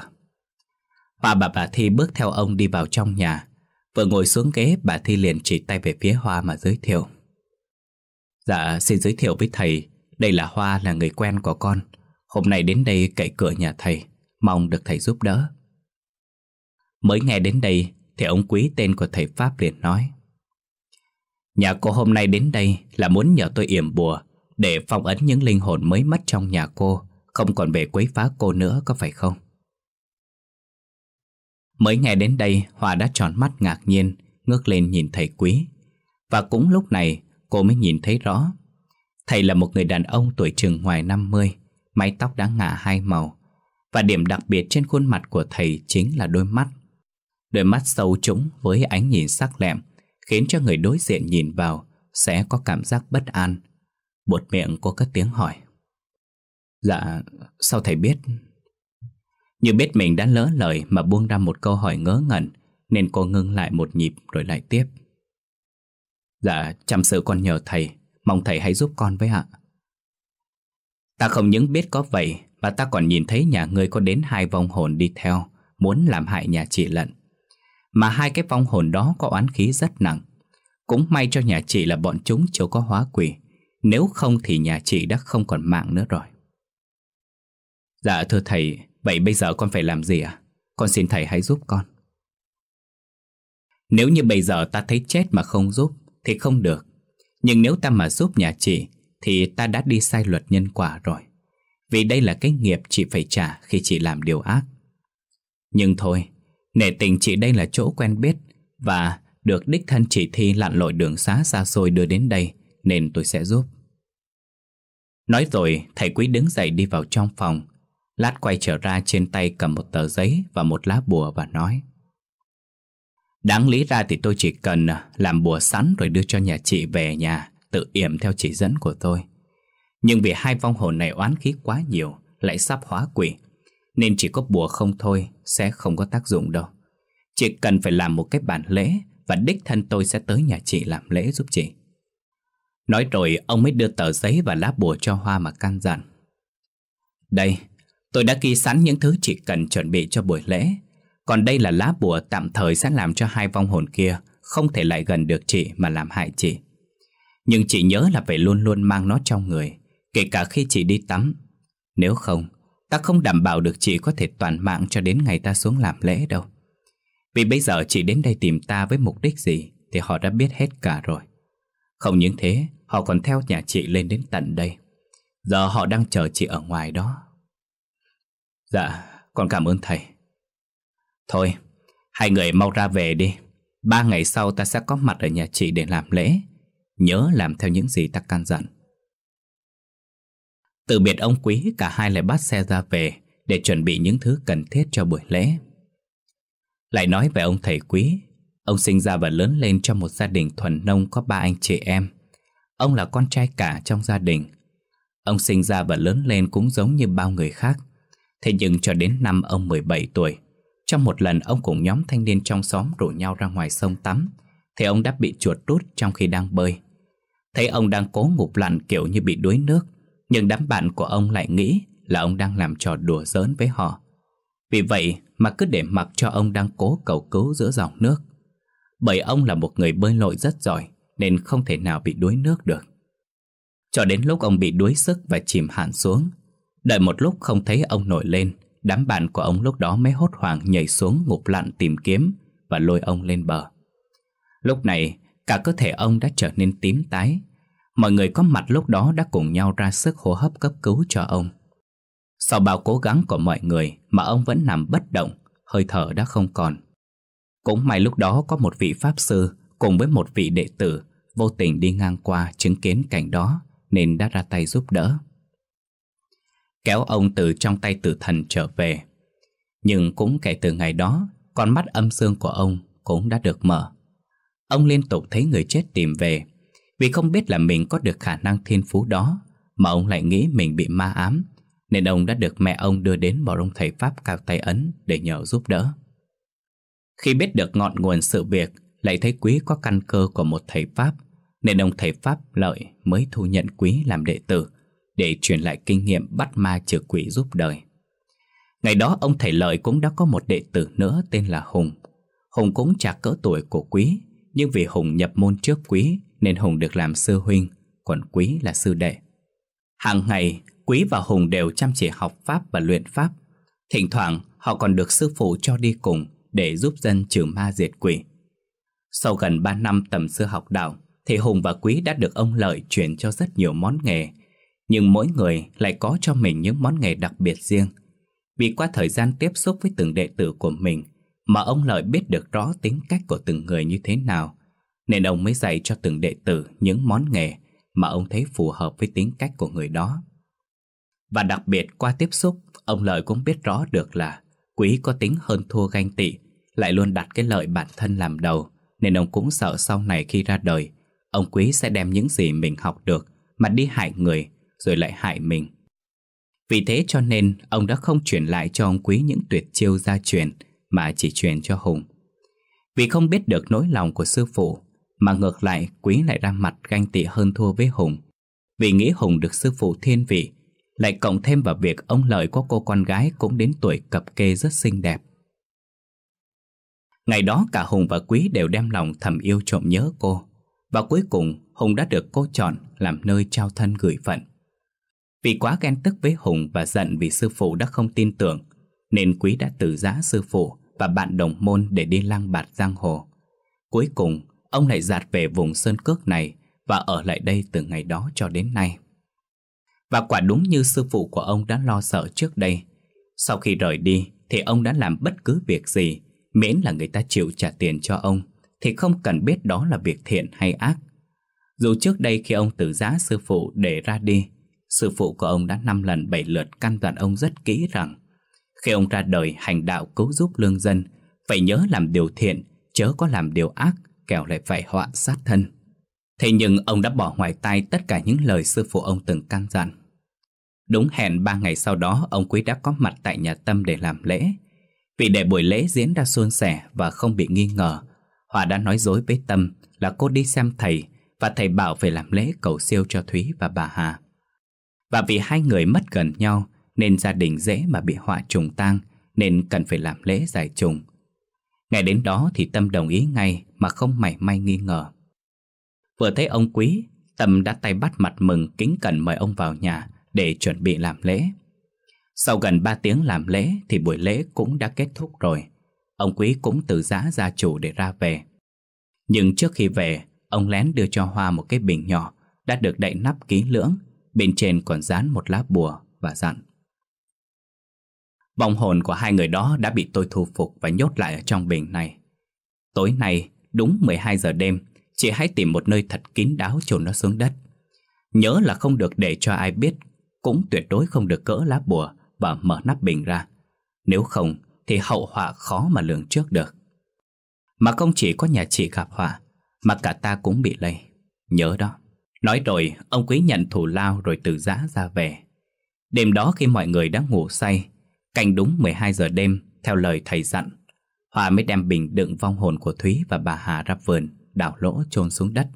Speaker 1: Hoa bà bà Thi bước theo ông đi vào trong nhà Vừa ngồi xuống ghế bà Thi liền chỉ tay về phía Hoa mà giới thiệu Dạ xin giới thiệu với thầy Đây là Hoa là người quen của con Hôm nay đến đây cậy cửa nhà thầy mong được thầy giúp đỡ. Mới nghe đến đây thì ông quý tên của thầy Pháp liền nói Nhà cô hôm nay đến đây là muốn nhờ tôi yểm bùa để phong ấn những linh hồn mới mất trong nhà cô không còn về quấy phá cô nữa có phải không? Mới nghe đến đây Hòa đã tròn mắt ngạc nhiên ngước lên nhìn thầy quý và cũng lúc này cô mới nhìn thấy rõ Thầy là một người đàn ông tuổi chừng ngoài 50 mái tóc đã ngả hai màu và điểm đặc biệt trên khuôn mặt của thầy chính là đôi mắt. Đôi mắt sâu trũng với ánh nhìn sắc lẹm khiến cho người đối diện nhìn vào sẽ có cảm giác bất an. Bột miệng có cất tiếng hỏi. Dạ, sao thầy biết? Như biết mình đã lỡ lời mà buông ra một câu hỏi ngớ ngẩn nên cô ngưng lại một nhịp rồi lại tiếp. Dạ, chăm sự con nhờ thầy, mong thầy hãy giúp con với ạ. Ta không những biết có vậy và ta còn nhìn thấy nhà ngươi có đến hai vong hồn đi theo Muốn làm hại nhà chị Lận Mà hai cái vong hồn đó có oán khí rất nặng Cũng may cho nhà chị là bọn chúng chưa có hóa quỷ Nếu không thì nhà chị đã không còn mạng nữa rồi Dạ thưa thầy Vậy bây giờ con phải làm gì à? Con xin thầy hãy giúp con Nếu như bây giờ ta thấy chết mà không giúp Thì không được Nhưng nếu ta mà giúp nhà chị Thì ta đã đi sai luật nhân quả rồi vì đây là cái nghiệp chị phải trả khi chị làm điều ác. Nhưng thôi, nể tình chị đây là chỗ quen biết và được đích thân chị thi lặn lội đường xá xa xôi đưa đến đây nên tôi sẽ giúp. Nói rồi, thầy quý đứng dậy đi vào trong phòng. Lát quay trở ra trên tay cầm một tờ giấy và một lá bùa và nói. Đáng lý ra thì tôi chỉ cần à, làm bùa sẵn rồi đưa cho nhà chị về nhà, tự yểm theo chỉ dẫn của tôi. Nhưng vì hai vong hồn này oán khí quá nhiều Lại sắp hóa quỷ Nên chỉ có bùa không thôi Sẽ không có tác dụng đâu Chị cần phải làm một cái bản lễ Và đích thân tôi sẽ tới nhà chị làm lễ giúp chị Nói rồi ông mới đưa tờ giấy và lá bùa cho Hoa mà căn dặn Đây, tôi đã ghi sẵn những thứ chị cần chuẩn bị cho buổi lễ Còn đây là lá bùa tạm thời sẽ làm cho hai vong hồn kia Không thể lại gần được chị mà làm hại chị Nhưng chị nhớ là phải luôn luôn mang nó trong người kể cả khi chị đi tắm. Nếu không, ta không đảm bảo được chị có thể toàn mạng cho đến ngày ta xuống làm lễ đâu. Vì bây giờ chị đến đây tìm ta với mục đích gì thì họ đã biết hết cả rồi. Không những thế, họ còn theo nhà chị lên đến tận đây. Giờ họ đang chờ chị ở ngoài đó. Dạ, con cảm ơn thầy. Thôi, hai người mau ra về đi. Ba ngày sau ta sẽ có mặt ở nhà chị để làm lễ. Nhớ làm theo những gì ta can dặn. Từ biệt ông quý, cả hai lại bắt xe ra về để chuẩn bị những thứ cần thiết cho buổi lễ. Lại nói về ông thầy quý, ông sinh ra và lớn lên trong một gia đình thuần nông có ba anh chị em. Ông là con trai cả trong gia đình. Ông sinh ra và lớn lên cũng giống như bao người khác. Thế nhưng cho đến năm ông 17 tuổi, trong một lần ông cùng nhóm thanh niên trong xóm rủ nhau ra ngoài sông tắm, thì ông đã bị chuột rút trong khi đang bơi. Thấy ông đang cố ngụp lặn kiểu như bị đuối nước, nhưng đám bạn của ông lại nghĩ là ông đang làm trò đùa giỡn với họ. Vì vậy mà cứ để mặc cho ông đang cố cầu cứu giữa dòng nước. Bởi ông là một người bơi lội rất giỏi nên không thể nào bị đuối nước được. Cho đến lúc ông bị đuối sức và chìm hẳn xuống. Đợi một lúc không thấy ông nổi lên, đám bạn của ông lúc đó mới hốt hoảng nhảy xuống ngụp lặn tìm kiếm và lôi ông lên bờ. Lúc này, cả cơ thể ông đã trở nên tím tái, Mọi người có mặt lúc đó đã cùng nhau ra sức hô hấp cấp cứu cho ông Sau bao cố gắng của mọi người mà ông vẫn nằm bất động Hơi thở đã không còn Cũng may lúc đó có một vị Pháp Sư cùng với một vị đệ tử Vô tình đi ngang qua chứng kiến cảnh đó Nên đã ra tay giúp đỡ Kéo ông từ trong tay tử thần trở về Nhưng cũng kể từ ngày đó Con mắt âm dương của ông cũng đã được mở Ông liên tục thấy người chết tìm về vì không biết là mình có được khả năng thiên phú đó Mà ông lại nghĩ mình bị ma ám Nên ông đã được mẹ ông đưa đến bảo ông thầy Pháp cao tay ấn để nhờ giúp đỡ Khi biết được ngọn nguồn sự việc Lại thấy Quý có căn cơ của một thầy Pháp Nên ông thầy Pháp lợi mới thu nhận Quý làm đệ tử Để truyền lại kinh nghiệm bắt ma trừ quỷ giúp đời Ngày đó ông thầy Lợi cũng đã có một đệ tử nữa tên là Hùng Hùng cũng chạc cỡ tuổi của Quý Nhưng vì Hùng nhập môn trước Quý nên Hùng được làm sư huynh, còn Quý là sư đệ. Hàng ngày, Quý và Hùng đều chăm chỉ học Pháp và luyện Pháp. Thỉnh thoảng, họ còn được sư phụ cho đi cùng để giúp dân trừ ma diệt quỷ. Sau gần 3 năm tầm sư học đạo, thì Hùng và Quý đã được ông Lợi chuyển cho rất nhiều món nghề. Nhưng mỗi người lại có cho mình những món nghề đặc biệt riêng. Vì qua thời gian tiếp xúc với từng đệ tử của mình, mà ông Lợi biết được rõ tính cách của từng người như thế nào, nên ông mới dạy cho từng đệ tử những món nghề mà ông thấy phù hợp với tính cách của người đó. Và đặc biệt qua tiếp xúc, ông Lợi cũng biết rõ được là Quý có tính hơn thua ganh tị, lại luôn đặt cái lợi bản thân làm đầu, nên ông cũng sợ sau này khi ra đời, ông Quý sẽ đem những gì mình học được mà đi hại người, rồi lại hại mình. Vì thế cho nên, ông đã không chuyển lại cho ông Quý những tuyệt chiêu gia truyền, mà chỉ truyền cho Hùng. Vì không biết được nỗi lòng của sư phụ, mà ngược lại Quý lại ra mặt ganh tị hơn thua với Hùng Vì nghĩ Hùng được sư phụ thiên vị Lại cộng thêm vào việc ông lợi có cô con gái Cũng đến tuổi cập kê rất xinh đẹp Ngày đó cả Hùng và Quý đều đem lòng thầm yêu trộm nhớ cô Và cuối cùng Hùng đã được cô chọn làm nơi trao thân gửi phận Vì quá ghen tức với Hùng và giận vì sư phụ đã không tin tưởng Nên Quý đã từ giã sư phụ và bạn đồng môn để đi lang bạt giang hồ Cuối cùng Ông lại dạt về vùng sơn cước này Và ở lại đây từ ngày đó cho đến nay Và quả đúng như sư phụ của ông đã lo sợ trước đây Sau khi rời đi Thì ông đã làm bất cứ việc gì Miễn là người ta chịu trả tiền cho ông Thì không cần biết đó là việc thiện hay ác Dù trước đây khi ông tử giá sư phụ để ra đi Sư phụ của ông đã năm lần bảy lượt căn dặn ông rất kỹ rằng Khi ông ra đời hành đạo cứu giúp lương dân Phải nhớ làm điều thiện Chớ có làm điều ác kẻo lại phải họa sát thân. Thế nhưng ông đã bỏ ngoài tai tất cả những lời sư phụ ông từng căn dặn. Đúng hẹn ba ngày sau đó, ông Quý đã có mặt tại nhà Tâm để làm lễ. Vì để buổi lễ diễn ra suôn sẻ và không bị nghi ngờ, Hòa đã nói dối với Tâm là cô đi xem thầy và thầy bảo phải làm lễ cầu siêu cho Thúy và bà Hà. Và vì hai người mất gần nhau nên gia đình dễ mà bị họa trùng tang nên cần phải làm lễ giải trùng Ngày đến đó thì Tâm đồng ý ngay mà không mảy may nghi ngờ. Vừa thấy ông quý, Tâm đã tay bắt mặt mừng kính cẩn mời ông vào nhà để chuẩn bị làm lễ. Sau gần 3 tiếng làm lễ thì buổi lễ cũng đã kết thúc rồi. Ông quý cũng từ giá gia chủ để ra về. Nhưng trước khi về, ông lén đưa cho Hoa một cái bình nhỏ đã được đậy nắp kỹ lưỡng, bên trên còn dán một lá bùa và dặn. Vòng hồn của hai người đó đã bị tôi thu phục và nhốt lại ở trong bình này. Tối nay, đúng 12 giờ đêm, chị hãy tìm một nơi thật kín đáo chôn nó xuống đất. Nhớ là không được để cho ai biết, cũng tuyệt đối không được cỡ lá bùa và mở nắp bình ra. Nếu không, thì hậu họa khó mà lường trước được. Mà không chỉ có nhà chị gặp họa, mà cả ta cũng bị lây. Nhớ đó. Nói rồi, ông quý nhận thủ lao rồi từ giã ra về. Đêm đó khi mọi người đã ngủ say, Canh đúng 12 giờ đêm, theo lời thầy dặn, Hòa mới đem bình đựng vong hồn của Thúy và bà Hà ra vườn, đào lỗ chôn xuống đất.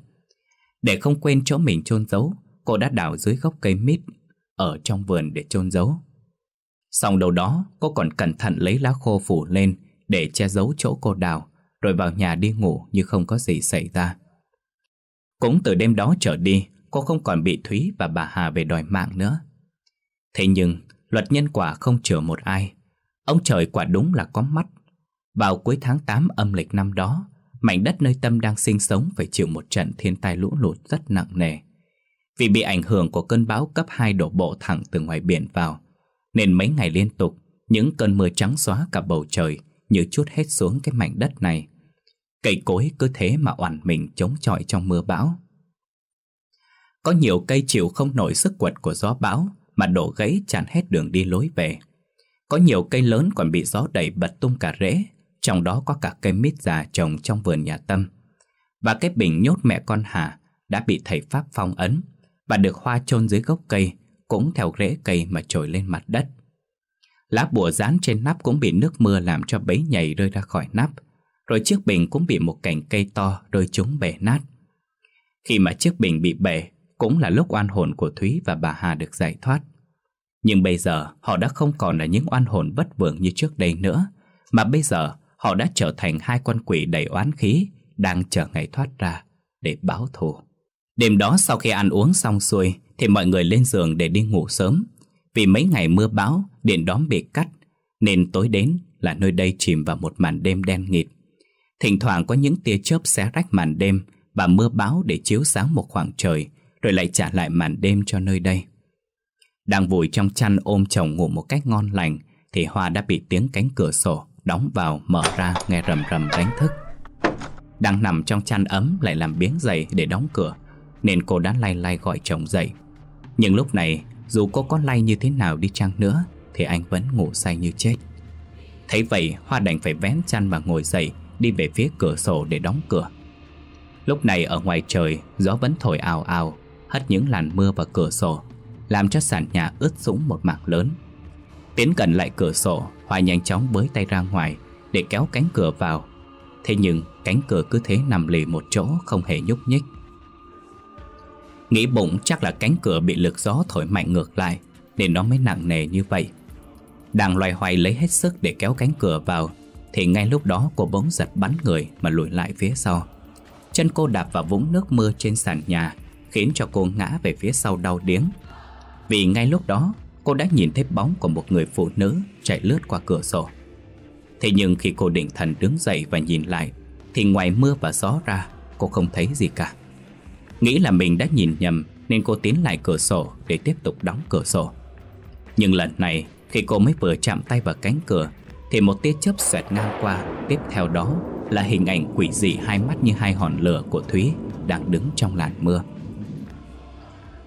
Speaker 1: Để không quên chỗ mình chôn giấu, cô đã đào dưới gốc cây mít ở trong vườn để chôn giấu. Xong đầu đó, cô còn cẩn thận lấy lá khô phủ lên để che giấu chỗ cô đào, rồi vào nhà đi ngủ như không có gì xảy ra. Cũng từ đêm đó trở đi, cô không còn bị Thúy và bà Hà về đòi mạng nữa. Thế nhưng, Luật nhân quả không chừa một ai Ông trời quả đúng là có mắt Vào cuối tháng 8 âm lịch năm đó Mảnh đất nơi Tâm đang sinh sống Phải chịu một trận thiên tai lũ lụt rất nặng nề Vì bị ảnh hưởng của cơn bão cấp 2 đổ bộ thẳng từ ngoài biển vào Nên mấy ngày liên tục Những cơn mưa trắng xóa cả bầu trời Như chút hết xuống cái mảnh đất này Cây cối cứ thế mà oằn mình chống chọi trong mưa bão Có nhiều cây chịu không nổi sức quật của gió bão mà đổ gãy chặn hết đường đi lối về. Có nhiều cây lớn còn bị gió đẩy bật tung cả rễ, trong đó có cả cây mít già trồng trong vườn nhà Tâm. Và cái bình nhốt mẹ con Hà đã bị thầy Pháp phong ấn và được hoa chôn dưới gốc cây, cũng theo rễ cây mà trồi lên mặt đất. Lá bùa dán trên nắp cũng bị nước mưa làm cho bấy nhảy rơi ra khỏi nắp, rồi chiếc bình cũng bị một cành cây to rơi trúng bể nát. Khi mà chiếc bình bị bể, cũng là lúc oan hồn của Thúy và bà Hà được giải thoát. Nhưng bây giờ họ đã không còn là những oan hồn bất vượng như trước đây nữa, mà bây giờ họ đã trở thành hai con quỷ đầy oán khí đang chờ ngày thoát ra để báo thù. Đêm đó sau khi ăn uống xong xuôi thì mọi người lên giường để đi ngủ sớm. Vì mấy ngày mưa bão, điện đóm bị cắt, nên tối đến là nơi đây chìm vào một màn đêm đen nghịt. Thỉnh thoảng có những tia chớp xé rách màn đêm và mưa bão để chiếu sáng một khoảng trời rồi lại trả lại màn đêm cho nơi đây. Đang vùi trong chăn ôm chồng ngủ một cách ngon lành thì Hoa đã bị tiếng cánh cửa sổ đóng vào mở ra nghe rầm rầm đánh thức. Đang nằm trong chăn ấm lại làm biếng giày để đóng cửa nên cô đã lay lay gọi chồng dậy. Nhưng lúc này dù cô có lay như thế nào đi chăng nữa thì anh vẫn ngủ say như chết. Thấy vậy Hoa đành phải vén chăn và ngồi dậy đi về phía cửa sổ để đóng cửa. Lúc này ở ngoài trời gió vẫn thổi ào ào hất những làn mưa vào cửa sổ, làm cho sàn nhà ướt sũng một mảng lớn. Tiến gần lại cửa sổ, Hoài nhanh chóng với tay ra ngoài để kéo cánh cửa vào. Thế nhưng cánh cửa cứ thế nằm lì một chỗ không hề nhúc nhích. Nghĩ bụng chắc là cánh cửa bị lực gió thổi mạnh ngược lại nên nó mới nặng nề như vậy. Đang loài hoài lấy hết sức để kéo cánh cửa vào thì ngay lúc đó cô bỗng giật bắn người mà lùi lại phía sau. Chân cô đạp vào vũng nước mưa trên sàn nhà khiến cho cô ngã về phía sau đau điếng. Vì ngay lúc đó, cô đã nhìn thấy bóng của một người phụ nữ chạy lướt qua cửa sổ. Thế nhưng khi cô định thần đứng dậy và nhìn lại, thì ngoài mưa và gió ra, cô không thấy gì cả. Nghĩ là mình đã nhìn nhầm nên cô tiến lại cửa sổ để tiếp tục đóng cửa sổ. Nhưng lần này, khi cô mới vừa chạm tay vào cánh cửa, thì một tia chớp xoẹt ngang qua, tiếp theo đó là hình ảnh quỷ dị hai mắt như hai hòn lửa của Thúy đang đứng trong làn mưa.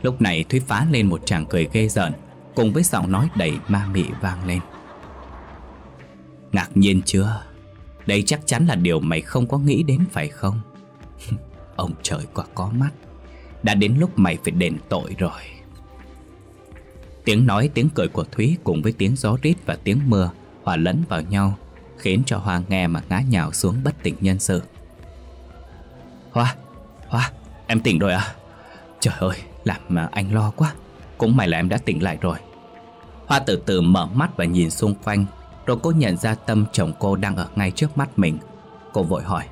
Speaker 1: Lúc này Thúy phá lên một tràng cười ghê rợn Cùng với giọng nói đầy ma mị vang lên Ngạc nhiên chưa Đây chắc chắn là điều mày không có nghĩ đến phải không *laughs* Ông trời quả có mắt Đã đến lúc mày phải đền tội rồi Tiếng nói tiếng cười của Thúy cùng với tiếng gió rít và tiếng mưa Hòa lẫn vào nhau Khiến cho Hoa nghe mà ngã nhào xuống bất tỉnh nhân sự Hoa, Hoa, em tỉnh rồi à Trời ơi, làm mà anh lo quá Cũng may là em đã tỉnh lại rồi Hoa từ từ mở mắt và nhìn xung quanh Rồi cô nhận ra tâm chồng cô đang ở ngay trước mắt mình Cô vội hỏi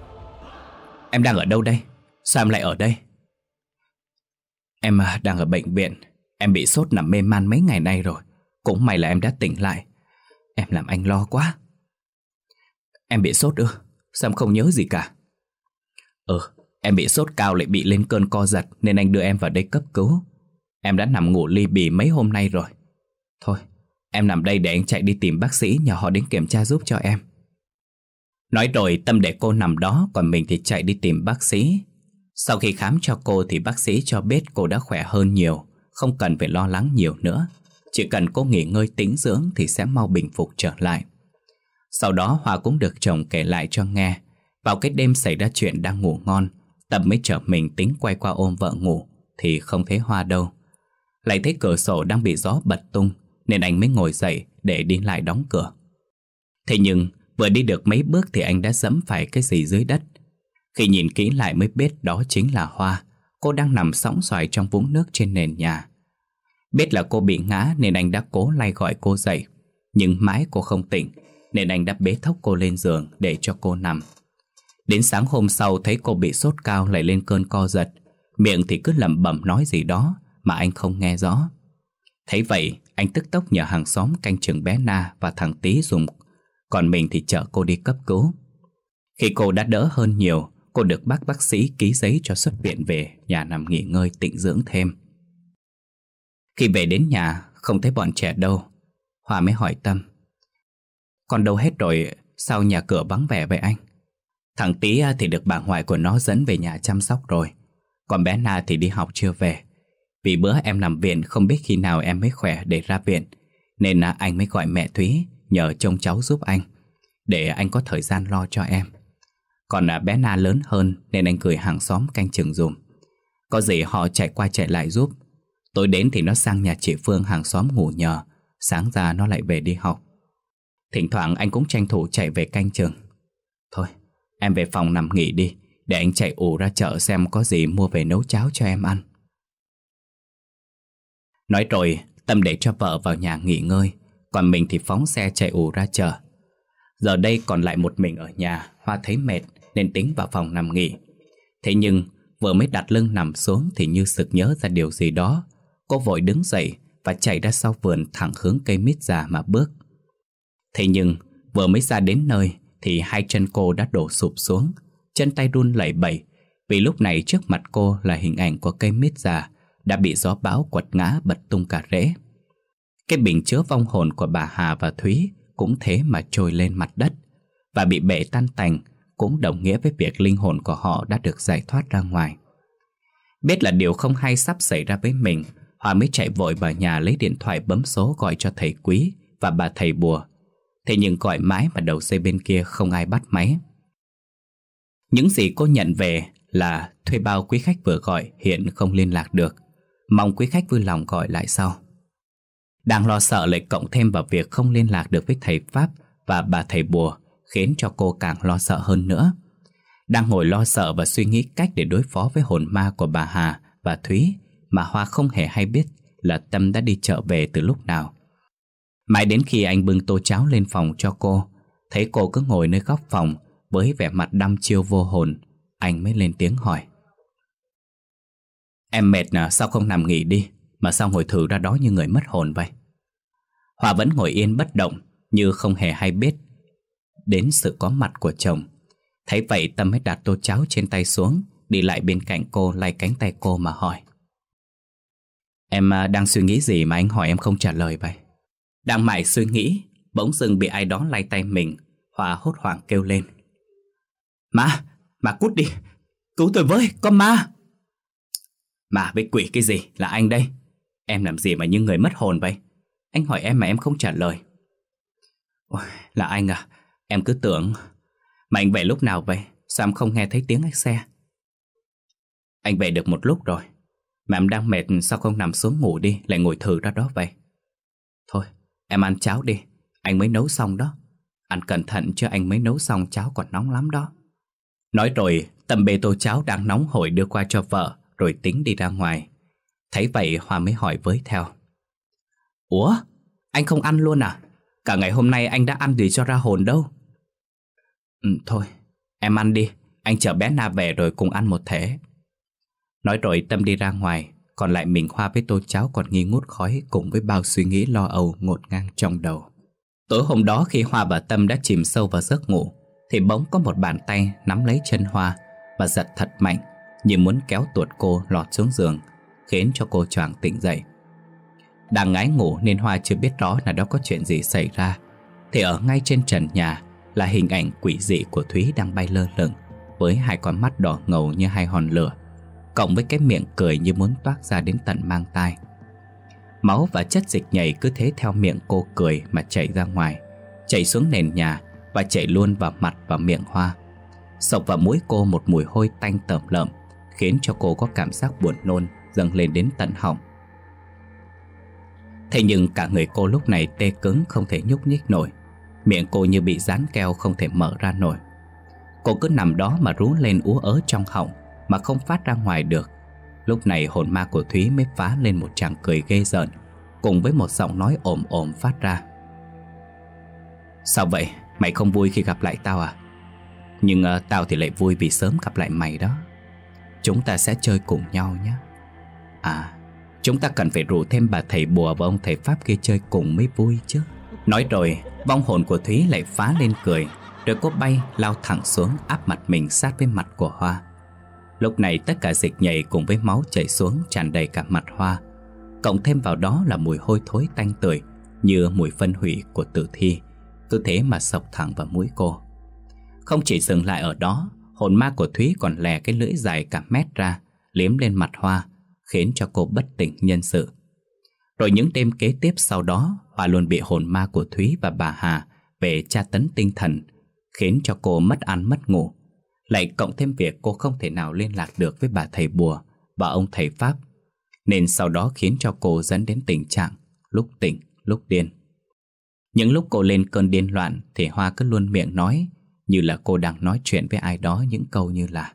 Speaker 1: Em đang ở đâu đây? Sao em lại ở đây? Em à, đang ở bệnh viện Em bị sốt nằm mê man mấy ngày nay rồi Cũng may là em đã tỉnh lại Em làm anh lo quá Em bị sốt ư? Sao em không nhớ gì cả? Ừ, Em bị sốt cao lại bị lên cơn co giật Nên anh đưa em vào đây cấp cứu Em đã nằm ngủ ly bì mấy hôm nay rồi Thôi Em nằm đây để anh chạy đi tìm bác sĩ Nhờ họ đến kiểm tra giúp cho em Nói rồi Tâm để cô nằm đó Còn mình thì chạy đi tìm bác sĩ Sau khi khám cho cô thì bác sĩ cho biết cô đã khỏe hơn nhiều Không cần phải lo lắng nhiều nữa Chỉ cần cô nghỉ ngơi tĩnh dưỡng Thì sẽ mau bình phục trở lại Sau đó Hòa cũng được chồng kể lại cho nghe Vào cái đêm xảy ra chuyện đang ngủ ngon Tâm mới trở mình tính quay qua ôm vợ ngủ Thì không thấy Hoa đâu Lại thấy cửa sổ đang bị gió bật tung Nên anh mới ngồi dậy để đi lại đóng cửa Thế nhưng vừa đi được mấy bước Thì anh đã dẫm phải cái gì dưới đất Khi nhìn kỹ lại mới biết đó chính là Hoa Cô đang nằm sóng xoài trong vũng nước trên nền nhà Biết là cô bị ngã nên anh đã cố lay gọi cô dậy Nhưng mãi cô không tỉnh Nên anh đã bế thốc cô lên giường để cho cô nằm Đến sáng hôm sau thấy cô bị sốt cao lại lên cơn co giật Miệng thì cứ lẩm bẩm nói gì đó Mà anh không nghe rõ Thấy vậy anh tức tốc nhờ hàng xóm canh trường bé Na và thằng Tý dùng Còn mình thì chở cô đi cấp cứu Khi cô đã đỡ hơn nhiều Cô được bác bác sĩ ký giấy cho xuất viện về Nhà nằm nghỉ ngơi tịnh dưỡng thêm Khi về đến nhà không thấy bọn trẻ đâu Hòa mới hỏi Tâm Con đâu hết rồi Sao nhà cửa vắng vẻ vậy anh Thằng tí à, thì được bà ngoại của nó dẫn về nhà chăm sóc rồi Còn bé Na thì đi học chưa về Vì bữa em nằm viện không biết khi nào em mới khỏe để ra viện Nên à, anh mới gọi mẹ Thúy nhờ trông cháu giúp anh Để anh có thời gian lo cho em Còn à, bé Na lớn hơn nên anh cười hàng xóm canh chừng dùm Có gì họ chạy qua chạy lại giúp Tối đến thì nó sang nhà chị Phương hàng xóm ngủ nhờ Sáng ra nó lại về đi học Thỉnh thoảng anh cũng tranh thủ chạy về canh chừng Thôi Em về phòng nằm nghỉ đi Để anh chạy ù ra chợ xem có gì mua về nấu cháo cho em ăn Nói rồi Tâm để cho vợ vào nhà nghỉ ngơi Còn mình thì phóng xe chạy ù ra chợ Giờ đây còn lại một mình ở nhà Hoa thấy mệt nên tính vào phòng nằm nghỉ Thế nhưng vừa mới đặt lưng nằm xuống Thì như sực nhớ ra điều gì đó Cô vội đứng dậy Và chạy ra sau vườn thẳng hướng cây mít già mà bước Thế nhưng vừa mới ra đến nơi thì hai chân cô đã đổ sụp xuống, chân tay run lẩy bẩy, vì lúc này trước mặt cô là hình ảnh của cây mít già đã bị gió bão quật ngã bật tung cả rễ. Cái bình chứa vong hồn của bà Hà và Thúy cũng thế mà trôi lên mặt đất và bị bể tan tành cũng đồng nghĩa với việc linh hồn của họ đã được giải thoát ra ngoài. Biết là điều không hay sắp xảy ra với mình, Hòa mới chạy vội vào nhà lấy điện thoại bấm số gọi cho thầy Quý và bà thầy Bùa Thế nhưng gọi mãi mà đầu dây bên kia không ai bắt máy Những gì cô nhận về là thuê bao quý khách vừa gọi hiện không liên lạc được Mong quý khách vui lòng gọi lại sau Đang lo sợ lại cộng thêm vào việc không liên lạc được với thầy Pháp và bà thầy bùa Khiến cho cô càng lo sợ hơn nữa Đang ngồi lo sợ và suy nghĩ cách để đối phó với hồn ma của bà Hà và Thúy Mà Hoa không hề hay biết là Tâm đã đi chợ về từ lúc nào Mãi đến khi anh bưng tô cháo lên phòng cho cô Thấy cô cứ ngồi nơi góc phòng Với vẻ mặt đăm chiêu vô hồn Anh mới lên tiếng hỏi Em mệt nè, sao không nằm nghỉ đi Mà sao ngồi thử ra đó như người mất hồn vậy Hòa vẫn ngồi yên bất động Như không hề hay biết Đến sự có mặt của chồng Thấy vậy Tâm mới đặt tô cháo trên tay xuống Đi lại bên cạnh cô lay cánh tay cô mà hỏi Em à, đang suy nghĩ gì mà anh hỏi em không trả lời vậy đang mải suy nghĩ, bỗng dưng bị ai đó lay tay mình, Hòa hốt hoảng kêu lên. ma mà cút đi, cứu tôi với, con ma. Mà với quỷ cái gì, là anh đây. Em làm gì mà như người mất hồn vậy? Anh hỏi em mà em không trả lời. Ôi, là anh à, em cứ tưởng. Mà anh về lúc nào vậy? Sao em không nghe thấy tiếng anh xe? Anh về được một lúc rồi. Mà em đang mệt sao không nằm xuống ngủ đi lại ngồi thử ra đó vậy? Em ăn cháo đi, anh mới nấu xong đó. Ăn cẩn thận chứ anh mới nấu xong cháo còn nóng lắm đó. Nói rồi, tầm bê tô cháo đang nóng hổi đưa qua cho vợ, rồi tính đi ra ngoài. Thấy vậy Hòa mới hỏi với theo. Ủa, anh không ăn luôn à? Cả ngày hôm nay anh đã ăn gì cho ra hồn đâu. Ừ, thôi, em ăn đi, anh chở bé Na về rồi cùng ăn một thể. Nói rồi Tâm đi ra ngoài, còn lại mình Hoa với tô cháo còn nghi ngút khói Cùng với bao suy nghĩ lo âu ngột ngang trong đầu Tối hôm đó khi Hoa và Tâm đã chìm sâu vào giấc ngủ Thì bỗng có một bàn tay nắm lấy chân Hoa Và giật thật mạnh Như muốn kéo tuột cô lọt xuống giường Khiến cho cô choàng tỉnh dậy Đang ngái ngủ nên Hoa chưa biết rõ là đó có chuyện gì xảy ra Thì ở ngay trên trần nhà Là hình ảnh quỷ dị của Thúy đang bay lơ lửng Với hai con mắt đỏ ngầu như hai hòn lửa Cộng với cái miệng cười như muốn toát ra đến tận mang tai Máu và chất dịch nhảy cứ thế theo miệng cô cười mà chảy ra ngoài Chảy xuống nền nhà và chảy luôn vào mặt và miệng hoa Sọc vào mũi cô một mùi hôi tanh tẩm lợm Khiến cho cô có cảm giác buồn nôn dâng lên đến tận họng Thế nhưng cả người cô lúc này tê cứng không thể nhúc nhích nổi Miệng cô như bị dán keo không thể mở ra nổi Cô cứ nằm đó mà rú lên ú ớ trong họng mà không phát ra ngoài được Lúc này hồn ma của Thúy mới phá lên một tràng cười ghê rợn Cùng với một giọng nói ồm ồm phát ra Sao vậy? Mày không vui khi gặp lại tao à? Nhưng uh, tao thì lại vui vì sớm gặp lại mày đó Chúng ta sẽ chơi cùng nhau nhé À, chúng ta cần phải rủ thêm bà thầy bùa và ông thầy Pháp kia chơi cùng mới vui chứ Nói rồi, vong hồn của Thúy lại phá lên cười Rồi cô bay lao thẳng xuống áp mặt mình sát với mặt của Hoa Lúc này tất cả dịch nhầy cùng với máu chảy xuống tràn đầy cả mặt hoa Cộng thêm vào đó là mùi hôi thối tanh tưởi Như mùi phân hủy của tử thi Cứ thế mà sọc thẳng vào mũi cô Không chỉ dừng lại ở đó Hồn ma của Thúy còn lè cái lưỡi dài cả mét ra Liếm lên mặt hoa Khiến cho cô bất tỉnh nhân sự Rồi những đêm kế tiếp sau đó Hoa luôn bị hồn ma của Thúy và bà Hà Về tra tấn tinh thần Khiến cho cô mất ăn mất ngủ lại cộng thêm việc cô không thể nào liên lạc được với bà thầy bùa và ông thầy Pháp Nên sau đó khiến cho cô dẫn đến tình trạng lúc tỉnh lúc điên Những lúc cô lên cơn điên loạn thì Hoa cứ luôn miệng nói Như là cô đang nói chuyện với ai đó những câu như là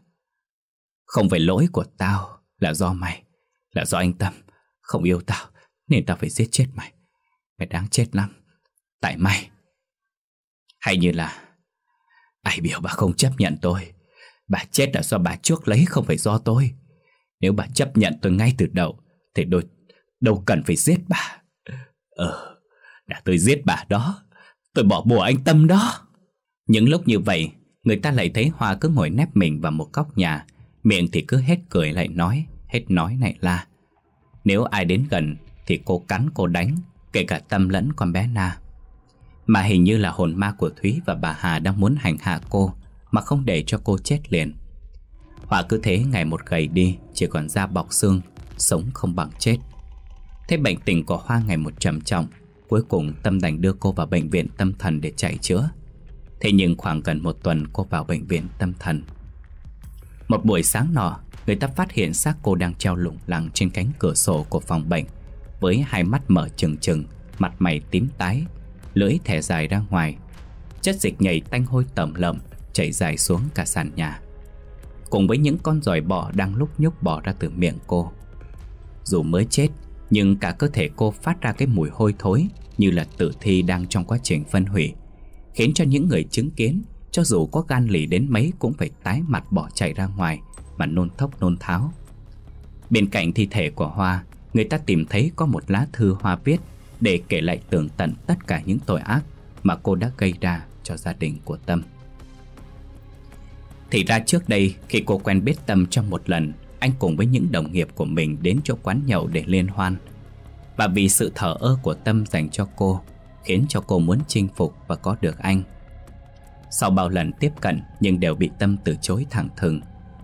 Speaker 1: Không phải lỗi của tao là do mày Là do anh Tâm không yêu tao Nên tao phải giết chết mày Mày đáng chết lắm Tại mày Hay như là Ai biểu bà không chấp nhận tôi Bà chết là do bà trước lấy không phải do tôi Nếu bà chấp nhận tôi ngay từ đầu Thì tôi đâu cần phải giết bà Ờ Đã tôi giết bà đó Tôi bỏ bùa anh Tâm đó Những lúc như vậy Người ta lại thấy Hoa cứ ngồi nép mình vào một góc nhà Miệng thì cứ hết cười lại nói Hết nói này la Nếu ai đến gần Thì cô cắn cô đánh Kể cả Tâm lẫn con bé Na mà hình như là hồn ma của Thúy và bà Hà đang muốn hành hạ cô mà không để cho cô chết liền. Họa cứ thế ngày một gầy đi, chỉ còn da bọc xương, sống không bằng chết. thế bệnh tình của Hoa ngày một trầm trọng, cuối cùng Tâm đành đưa cô vào bệnh viện tâm thần để chạy chữa. Thế nhưng khoảng gần một tuần cô vào bệnh viện tâm thần. Một buổi sáng nọ, người ta phát hiện xác cô đang treo lủng lẳng trên cánh cửa sổ của phòng bệnh, với hai mắt mở trừng trừng, mặt mày tím tái, lưỡi thẻ dài ra ngoài. Chất dịch nhảy tanh hôi tẩm lầm chảy dài xuống cả sàn nhà Cùng với những con giòi bò đang lúc nhúc bò ra từ miệng cô Dù mới chết nhưng cả cơ thể cô phát ra cái mùi hôi thối như là tử thi đang trong quá trình phân hủy Khiến cho những người chứng kiến cho dù có gan lì đến mấy cũng phải tái mặt bỏ chạy ra ngoài mà nôn thốc nôn tháo Bên cạnh thi thể của Hoa người ta tìm thấy có một lá thư Hoa viết để kể lại tường tận tất cả những tội ác mà cô đã gây ra cho gia đình của Tâm. Thì ra trước đây khi cô quen biết Tâm trong một lần Anh cùng với những đồng nghiệp của mình đến chỗ quán nhậu để liên hoan Và vì sự thở ơ của Tâm dành cho cô Khiến cho cô muốn chinh phục và có được anh Sau bao lần tiếp cận nhưng đều bị Tâm từ chối thẳng thừng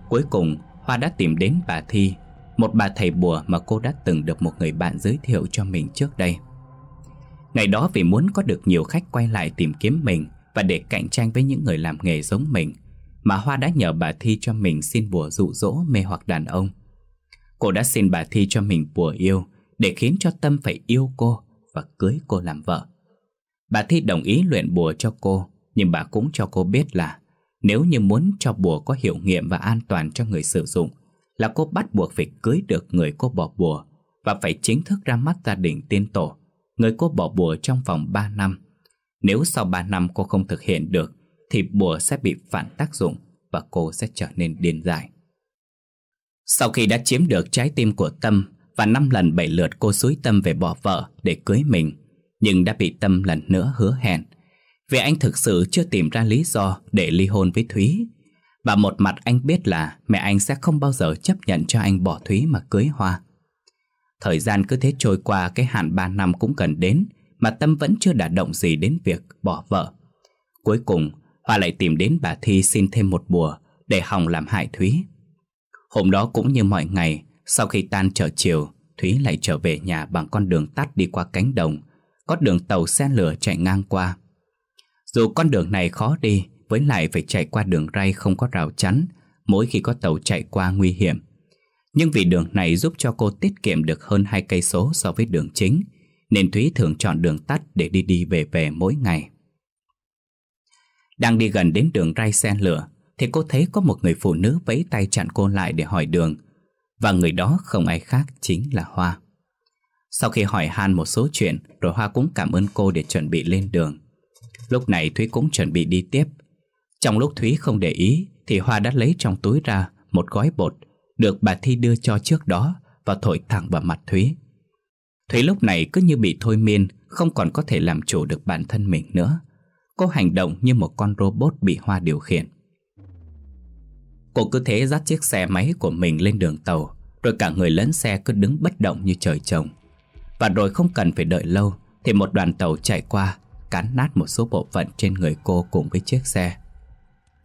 Speaker 1: Cuối cùng Hoa đã tìm đến bà Thi Một bà thầy bùa mà cô đã từng được một người bạn giới thiệu cho mình trước đây Ngày đó vì muốn có được nhiều khách quay lại tìm kiếm mình Và để cạnh tranh với những người làm nghề giống mình mà Hoa đã nhờ bà Thi cho mình xin bùa dụ dỗ mê hoặc đàn ông. Cô đã xin bà Thi cho mình bùa yêu để khiến cho Tâm phải yêu cô và cưới cô làm vợ. Bà Thi đồng ý luyện bùa cho cô, nhưng bà cũng cho cô biết là nếu như muốn cho bùa có hiệu nghiệm và an toàn cho người sử dụng là cô bắt buộc phải cưới được người cô bỏ bùa và phải chính thức ra mắt gia đình tiên tổ, người cô bỏ bùa trong vòng 3 năm. Nếu sau 3 năm cô không thực hiện được thì bùa sẽ bị phản tác dụng và cô sẽ trở nên điên dại. Sau khi đã chiếm được trái tim của Tâm và năm lần bảy lượt cô xúi Tâm về bỏ vợ để cưới mình, nhưng đã bị Tâm lần nữa hứa hẹn. Vì anh thực sự chưa tìm ra lý do để ly hôn với Thúy. Và một mặt anh biết là mẹ anh sẽ không bao giờ chấp nhận cho anh bỏ Thúy mà cưới Hoa. Thời gian cứ thế trôi qua cái hạn 3 năm cũng gần đến mà Tâm vẫn chưa đả động gì đến việc bỏ vợ. Cuối cùng Hoa lại tìm đến bà Thi xin thêm một bùa để hòng làm hại Thúy. Hôm đó cũng như mọi ngày, sau khi tan trở chiều, Thúy lại trở về nhà bằng con đường tắt đi qua cánh đồng, có đường tàu xe lửa chạy ngang qua. Dù con đường này khó đi, với lại phải chạy qua đường ray không có rào chắn, mỗi khi có tàu chạy qua nguy hiểm. Nhưng vì đường này giúp cho cô tiết kiệm được hơn hai cây số so với đường chính, nên Thúy thường chọn đường tắt để đi đi về về mỗi ngày. Đang đi gần đến đường ray xe lửa Thì cô thấy có một người phụ nữ vẫy tay chặn cô lại để hỏi đường Và người đó không ai khác chính là Hoa Sau khi hỏi Han một số chuyện Rồi Hoa cũng cảm ơn cô để chuẩn bị lên đường Lúc này Thúy cũng chuẩn bị đi tiếp Trong lúc Thúy không để ý Thì Hoa đã lấy trong túi ra một gói bột Được bà Thi đưa cho trước đó Và thổi thẳng vào mặt Thúy Thúy lúc này cứ như bị thôi miên Không còn có thể làm chủ được bản thân mình nữa Cô hành động như một con robot bị Hoa điều khiển Cô cứ thế dắt chiếc xe máy của mình lên đường tàu Rồi cả người lẫn xe cứ đứng bất động như trời trồng Và rồi không cần phải đợi lâu Thì một đoàn tàu chạy qua Cán nát một số bộ phận trên người cô cùng với chiếc xe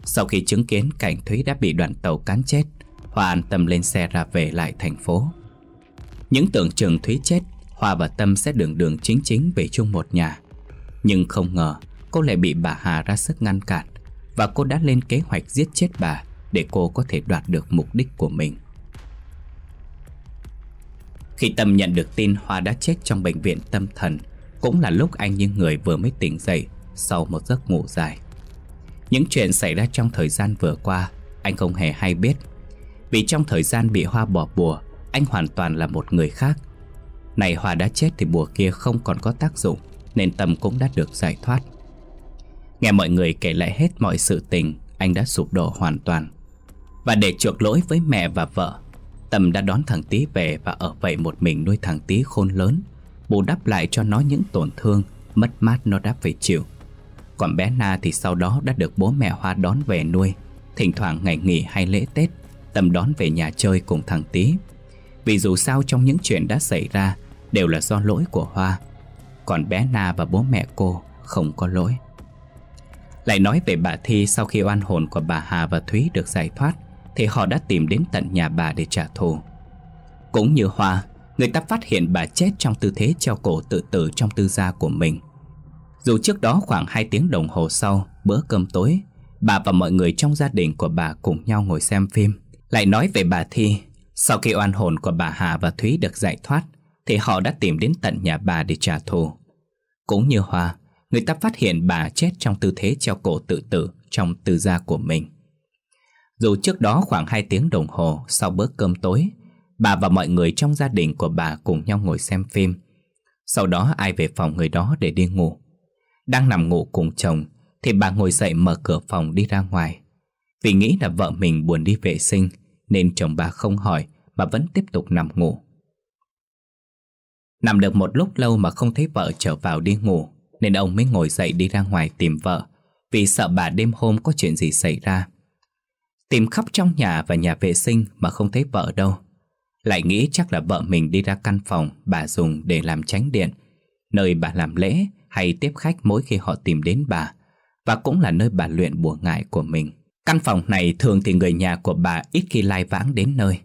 Speaker 1: Sau khi chứng kiến cảnh Thúy đã bị đoàn tàu cán chết Hoa an tâm lên xe ra về lại thành phố Những tưởng trường Thúy chết Hoa và Tâm sẽ đường đường chính chính về chung một nhà Nhưng không ngờ cô lại bị bà Hà ra sức ngăn cản và cô đã lên kế hoạch giết chết bà để cô có thể đoạt được mục đích của mình. Khi Tâm nhận được tin Hoa đã chết trong bệnh viện tâm thần, cũng là lúc anh như người vừa mới tỉnh dậy sau một giấc ngủ dài. Những chuyện xảy ra trong thời gian vừa qua, anh không hề hay biết. Vì trong thời gian bị Hoa bỏ bùa, anh hoàn toàn là một người khác. Này Hoa đã chết thì bùa kia không còn có tác dụng, nên Tâm cũng đã được giải thoát. Nghe mọi người kể lại hết mọi sự tình Anh đã sụp đổ hoàn toàn Và để chuộc lỗi với mẹ và vợ Tâm đã đón thằng Tý về Và ở vậy một mình nuôi thằng Tý khôn lớn Bù đắp lại cho nó những tổn thương Mất mát nó đã phải chịu Còn bé Na thì sau đó đã được bố mẹ Hoa đón về nuôi Thỉnh thoảng ngày nghỉ hay lễ Tết Tâm đón về nhà chơi cùng thằng Tý Vì dù sao trong những chuyện đã xảy ra Đều là do lỗi của Hoa Còn bé Na và bố mẹ cô không có lỗi lại nói về bà Thi sau khi oan hồn của bà Hà và Thúy được giải thoát Thì họ đã tìm đến tận nhà bà để trả thù Cũng như Hoa, người ta phát hiện bà chết trong tư thế treo cổ tự tử trong tư gia của mình Dù trước đó khoảng 2 tiếng đồng hồ sau bữa cơm tối Bà và mọi người trong gia đình của bà cùng nhau ngồi xem phim Lại nói về bà Thi Sau khi oan hồn của bà Hà và Thúy được giải thoát Thì họ đã tìm đến tận nhà bà để trả thù Cũng như Hoa người ta phát hiện bà chết trong tư thế treo cổ tự tử trong tư gia của mình. Dù trước đó khoảng 2 tiếng đồng hồ sau bữa cơm tối, bà và mọi người trong gia đình của bà cùng nhau ngồi xem phim. Sau đó ai về phòng người đó để đi ngủ. Đang nằm ngủ cùng chồng thì bà ngồi dậy mở cửa phòng đi ra ngoài. Vì nghĩ là vợ mình buồn đi vệ sinh nên chồng bà không hỏi mà vẫn tiếp tục nằm ngủ. Nằm được một lúc lâu mà không thấy vợ trở vào đi ngủ nên ông mới ngồi dậy đi ra ngoài tìm vợ Vì sợ bà đêm hôm có chuyện gì xảy ra Tìm khắp trong nhà và nhà vệ sinh mà không thấy vợ đâu Lại nghĩ chắc là vợ mình đi ra căn phòng bà dùng để làm tránh điện Nơi bà làm lễ hay tiếp khách mỗi khi họ tìm đến bà Và cũng là nơi bà luyện bùa ngại của mình Căn phòng này thường thì người nhà của bà ít khi lai vãng đến nơi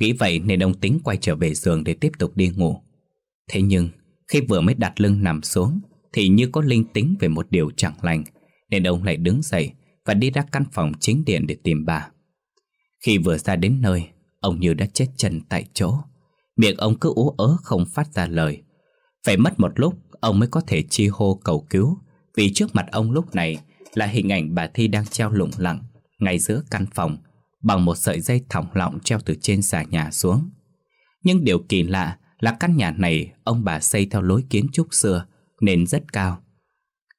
Speaker 1: Nghĩ vậy nên ông tính quay trở về giường để tiếp tục đi ngủ Thế nhưng khi vừa mới đặt lưng nằm xuống thì như có linh tính về một điều chẳng lành, nên ông lại đứng dậy và đi ra căn phòng chính điện để tìm bà. Khi vừa ra đến nơi, ông như đã chết chân tại chỗ. Miệng ông cứ ú ớ không phát ra lời. Phải mất một lúc, ông mới có thể chi hô cầu cứu, vì trước mặt ông lúc này là hình ảnh bà Thi đang treo lủng lẳng ngay giữa căn phòng bằng một sợi dây thỏng lọng treo từ trên xà nhà xuống. Nhưng điều kỳ lạ là căn nhà này ông bà xây theo lối kiến trúc xưa nên rất cao.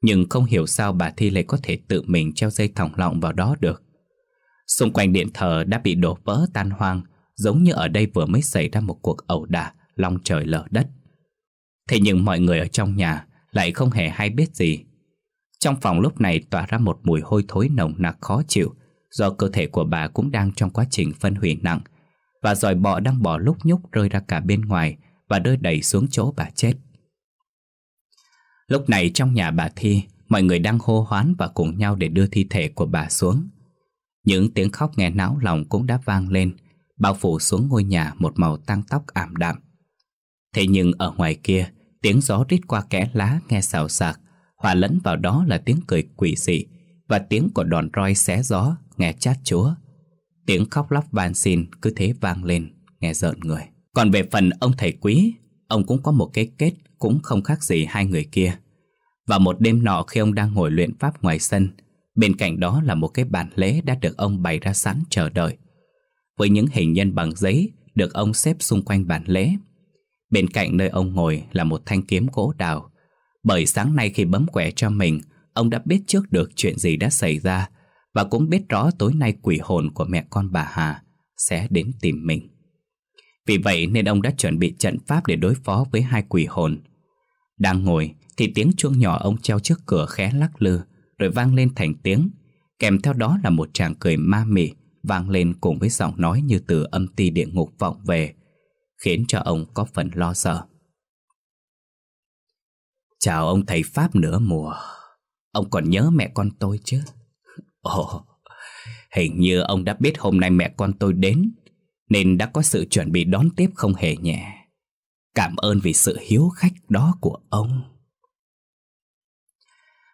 Speaker 1: Nhưng không hiểu sao bà Thi lại có thể tự mình treo dây thòng lọng vào đó được. Xung quanh điện thờ đã bị đổ vỡ tan hoang, giống như ở đây vừa mới xảy ra một cuộc ẩu đả, long trời lở đất. Thế nhưng mọi người ở trong nhà lại không hề hay biết gì. Trong phòng lúc này tỏa ra một mùi hôi thối nồng nặc khó chịu, do cơ thể của bà cũng đang trong quá trình phân hủy nặng, và dòi bọ đang bỏ lúc nhúc rơi ra cả bên ngoài và rơi đầy xuống chỗ bà chết. Lúc này trong nhà bà Thi, mọi người đang hô hoán và cùng nhau để đưa thi thể của bà xuống. Những tiếng khóc nghe não lòng cũng đã vang lên, bao phủ xuống ngôi nhà một màu tăng tóc ảm đạm. Thế nhưng ở ngoài kia, tiếng gió rít qua kẽ lá nghe xào xạc, hòa lẫn vào đó là tiếng cười quỷ dị và tiếng của đòn roi xé gió nghe chát chúa. Tiếng khóc lóc van xin cứ thế vang lên, nghe rợn người. Còn về phần ông thầy quý, ông cũng có một cái kết cũng không khác gì hai người kia. Và một đêm nọ khi ông đang ngồi luyện pháp ngoài sân, bên cạnh đó là một cái bàn lễ đã được ông bày ra sẵn chờ đợi. Với những hình nhân bằng giấy được ông xếp xung quanh bàn lễ. Bên cạnh nơi ông ngồi là một thanh kiếm gỗ đào. Bởi sáng nay khi bấm quẻ cho mình, ông đã biết trước được chuyện gì đã xảy ra và cũng biết rõ tối nay quỷ hồn của mẹ con bà Hà sẽ đến tìm mình. Vì vậy nên ông đã chuẩn bị trận pháp để đối phó với hai quỷ hồn đang ngồi thì tiếng chuông nhỏ ông treo trước cửa khẽ lắc lư Rồi vang lên thành tiếng Kèm theo đó là một tràng cười ma mị Vang lên cùng với giọng nói như từ âm ti địa ngục vọng về Khiến cho ông có phần lo sợ Chào ông thầy Pháp nửa mùa Ông còn nhớ mẹ con tôi chứ *laughs* Ồ Hình như ông đã biết hôm nay mẹ con tôi đến Nên đã có sự chuẩn bị đón tiếp không hề nhẹ Cảm ơn vì sự hiếu khách đó của ông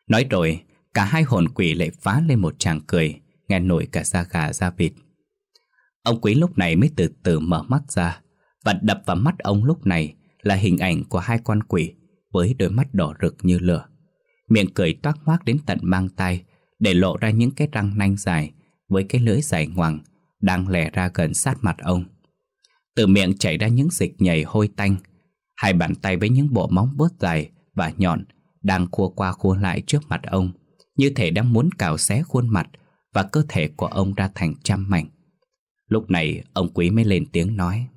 Speaker 1: Nói rồi Cả hai hồn quỷ lại phá lên một tràng cười Nghe nổi cả da gà da vịt Ông quý lúc này mới từ từ mở mắt ra Và đập vào mắt ông lúc này Là hình ảnh của hai con quỷ Với đôi mắt đỏ rực như lửa Miệng cười toát hoác đến tận mang tay Để lộ ra những cái răng nanh dài Với cái lưỡi dài ngoằng Đang lẻ ra gần sát mặt ông từ miệng chảy ra những dịch nhầy hôi tanh Hai bàn tay với những bộ móng bớt dài và nhọn Đang cua qua cua lại trước mặt ông Như thể đang muốn cào xé khuôn mặt Và cơ thể của ông ra thành trăm mảnh Lúc này ông quý mới lên tiếng nói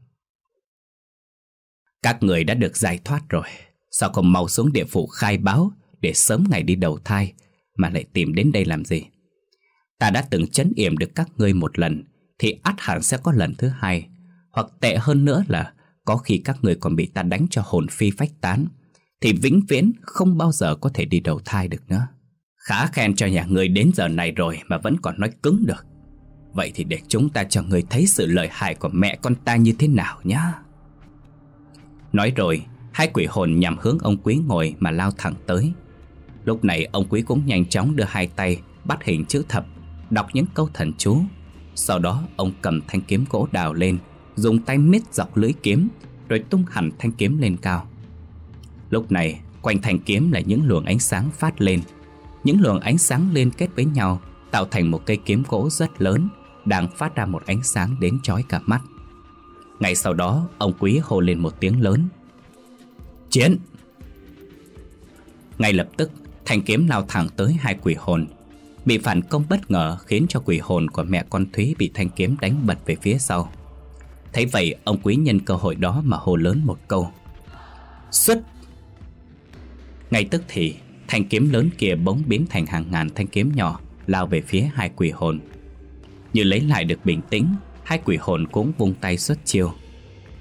Speaker 1: Các người đã được giải thoát rồi Sao không mau xuống địa phủ khai báo Để sớm ngày đi đầu thai Mà lại tìm đến đây làm gì Ta đã từng chấn yểm được các ngươi một lần Thì ắt hẳn sẽ có lần thứ hai hoặc tệ hơn nữa là Có khi các người còn bị ta đánh cho hồn phi phách tán Thì vĩnh viễn không bao giờ có thể đi đầu thai được nữa Khá khen cho nhà người đến giờ này rồi mà vẫn còn nói cứng được Vậy thì để chúng ta cho người thấy sự lợi hại của mẹ con ta như thế nào nhá Nói rồi, hai quỷ hồn nhằm hướng ông quý ngồi mà lao thẳng tới Lúc này ông quý cũng nhanh chóng đưa hai tay bắt hình chữ thập Đọc những câu thần chú Sau đó ông cầm thanh kiếm gỗ đào lên dùng tay mít dọc lưới kiếm rồi tung hẳn thanh kiếm lên cao. Lúc này, quanh thanh kiếm là những luồng ánh sáng phát lên. Những luồng ánh sáng liên kết với nhau tạo thành một cây kiếm gỗ rất lớn đang phát ra một ánh sáng đến chói cả mắt. Ngay sau đó, ông quý hô lên một tiếng lớn. Chiến! Ngay lập tức, thanh kiếm lao thẳng tới hai quỷ hồn. Bị phản công bất ngờ khiến cho quỷ hồn của mẹ con Thúy bị thanh kiếm đánh bật về phía sau. Thấy vậy ông quý nhân cơ hội đó mà hô lớn một câu Xuất Ngay tức thì thanh kiếm lớn kia bỗng biến thành hàng ngàn thanh kiếm nhỏ Lao về phía hai quỷ hồn Như lấy lại được bình tĩnh Hai quỷ hồn cũng vung tay xuất chiêu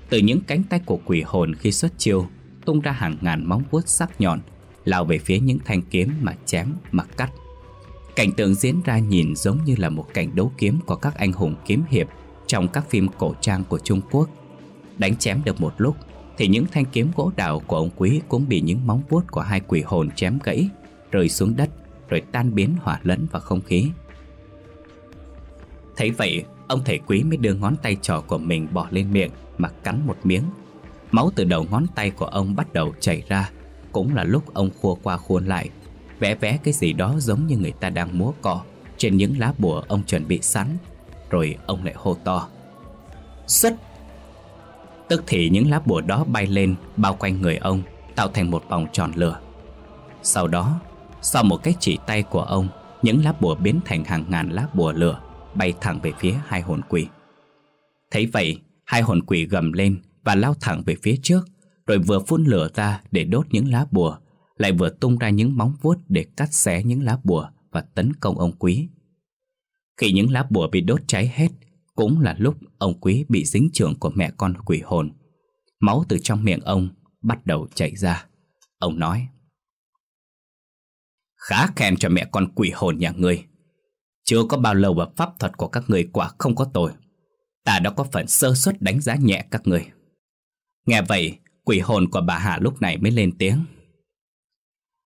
Speaker 1: Từ những cánh tay của quỷ hồn khi xuất chiêu Tung ra hàng ngàn móng vuốt sắc nhọn Lao về phía những thanh kiếm mà chém mà cắt Cảnh tượng diễn ra nhìn giống như là một cảnh đấu kiếm của các anh hùng kiếm hiệp trong các phim cổ trang của Trung Quốc. Đánh chém được một lúc thì những thanh kiếm gỗ đào của ông Quý cũng bị những móng vuốt của hai quỷ hồn chém gãy, rơi xuống đất rồi tan biến hòa lẫn vào không khí. Thấy vậy, ông thầy Quý mới đưa ngón tay trỏ của mình bỏ lên miệng mà cắn một miếng. Máu từ đầu ngón tay của ông bắt đầu chảy ra, cũng là lúc ông khua qua khuôn lại, vẽ vẽ cái gì đó giống như người ta đang múa cỏ trên những lá bùa ông chuẩn bị sẵn rồi ông lại hô to xuất. Tức thì những lá bùa đó bay lên Bao quanh người ông Tạo thành một vòng tròn lửa Sau đó Sau một cái chỉ tay của ông Những lá bùa biến thành hàng ngàn lá bùa lửa Bay thẳng về phía hai hồn quỷ Thấy vậy Hai hồn quỷ gầm lên Và lao thẳng về phía trước Rồi vừa phun lửa ra để đốt những lá bùa Lại vừa tung ra những móng vuốt Để cắt xé những lá bùa Và tấn công ông quý khi những lá bùa bị đốt cháy hết Cũng là lúc ông Quý bị dính trưởng của mẹ con quỷ hồn Máu từ trong miệng ông bắt đầu chảy ra Ông nói Khá khen cho mẹ con quỷ hồn nhà ngươi Chưa có bao lâu mà pháp thuật của các người quả không có tội Ta đã có phần sơ suất đánh giá nhẹ các người Nghe vậy quỷ hồn của bà Hà lúc này mới lên tiếng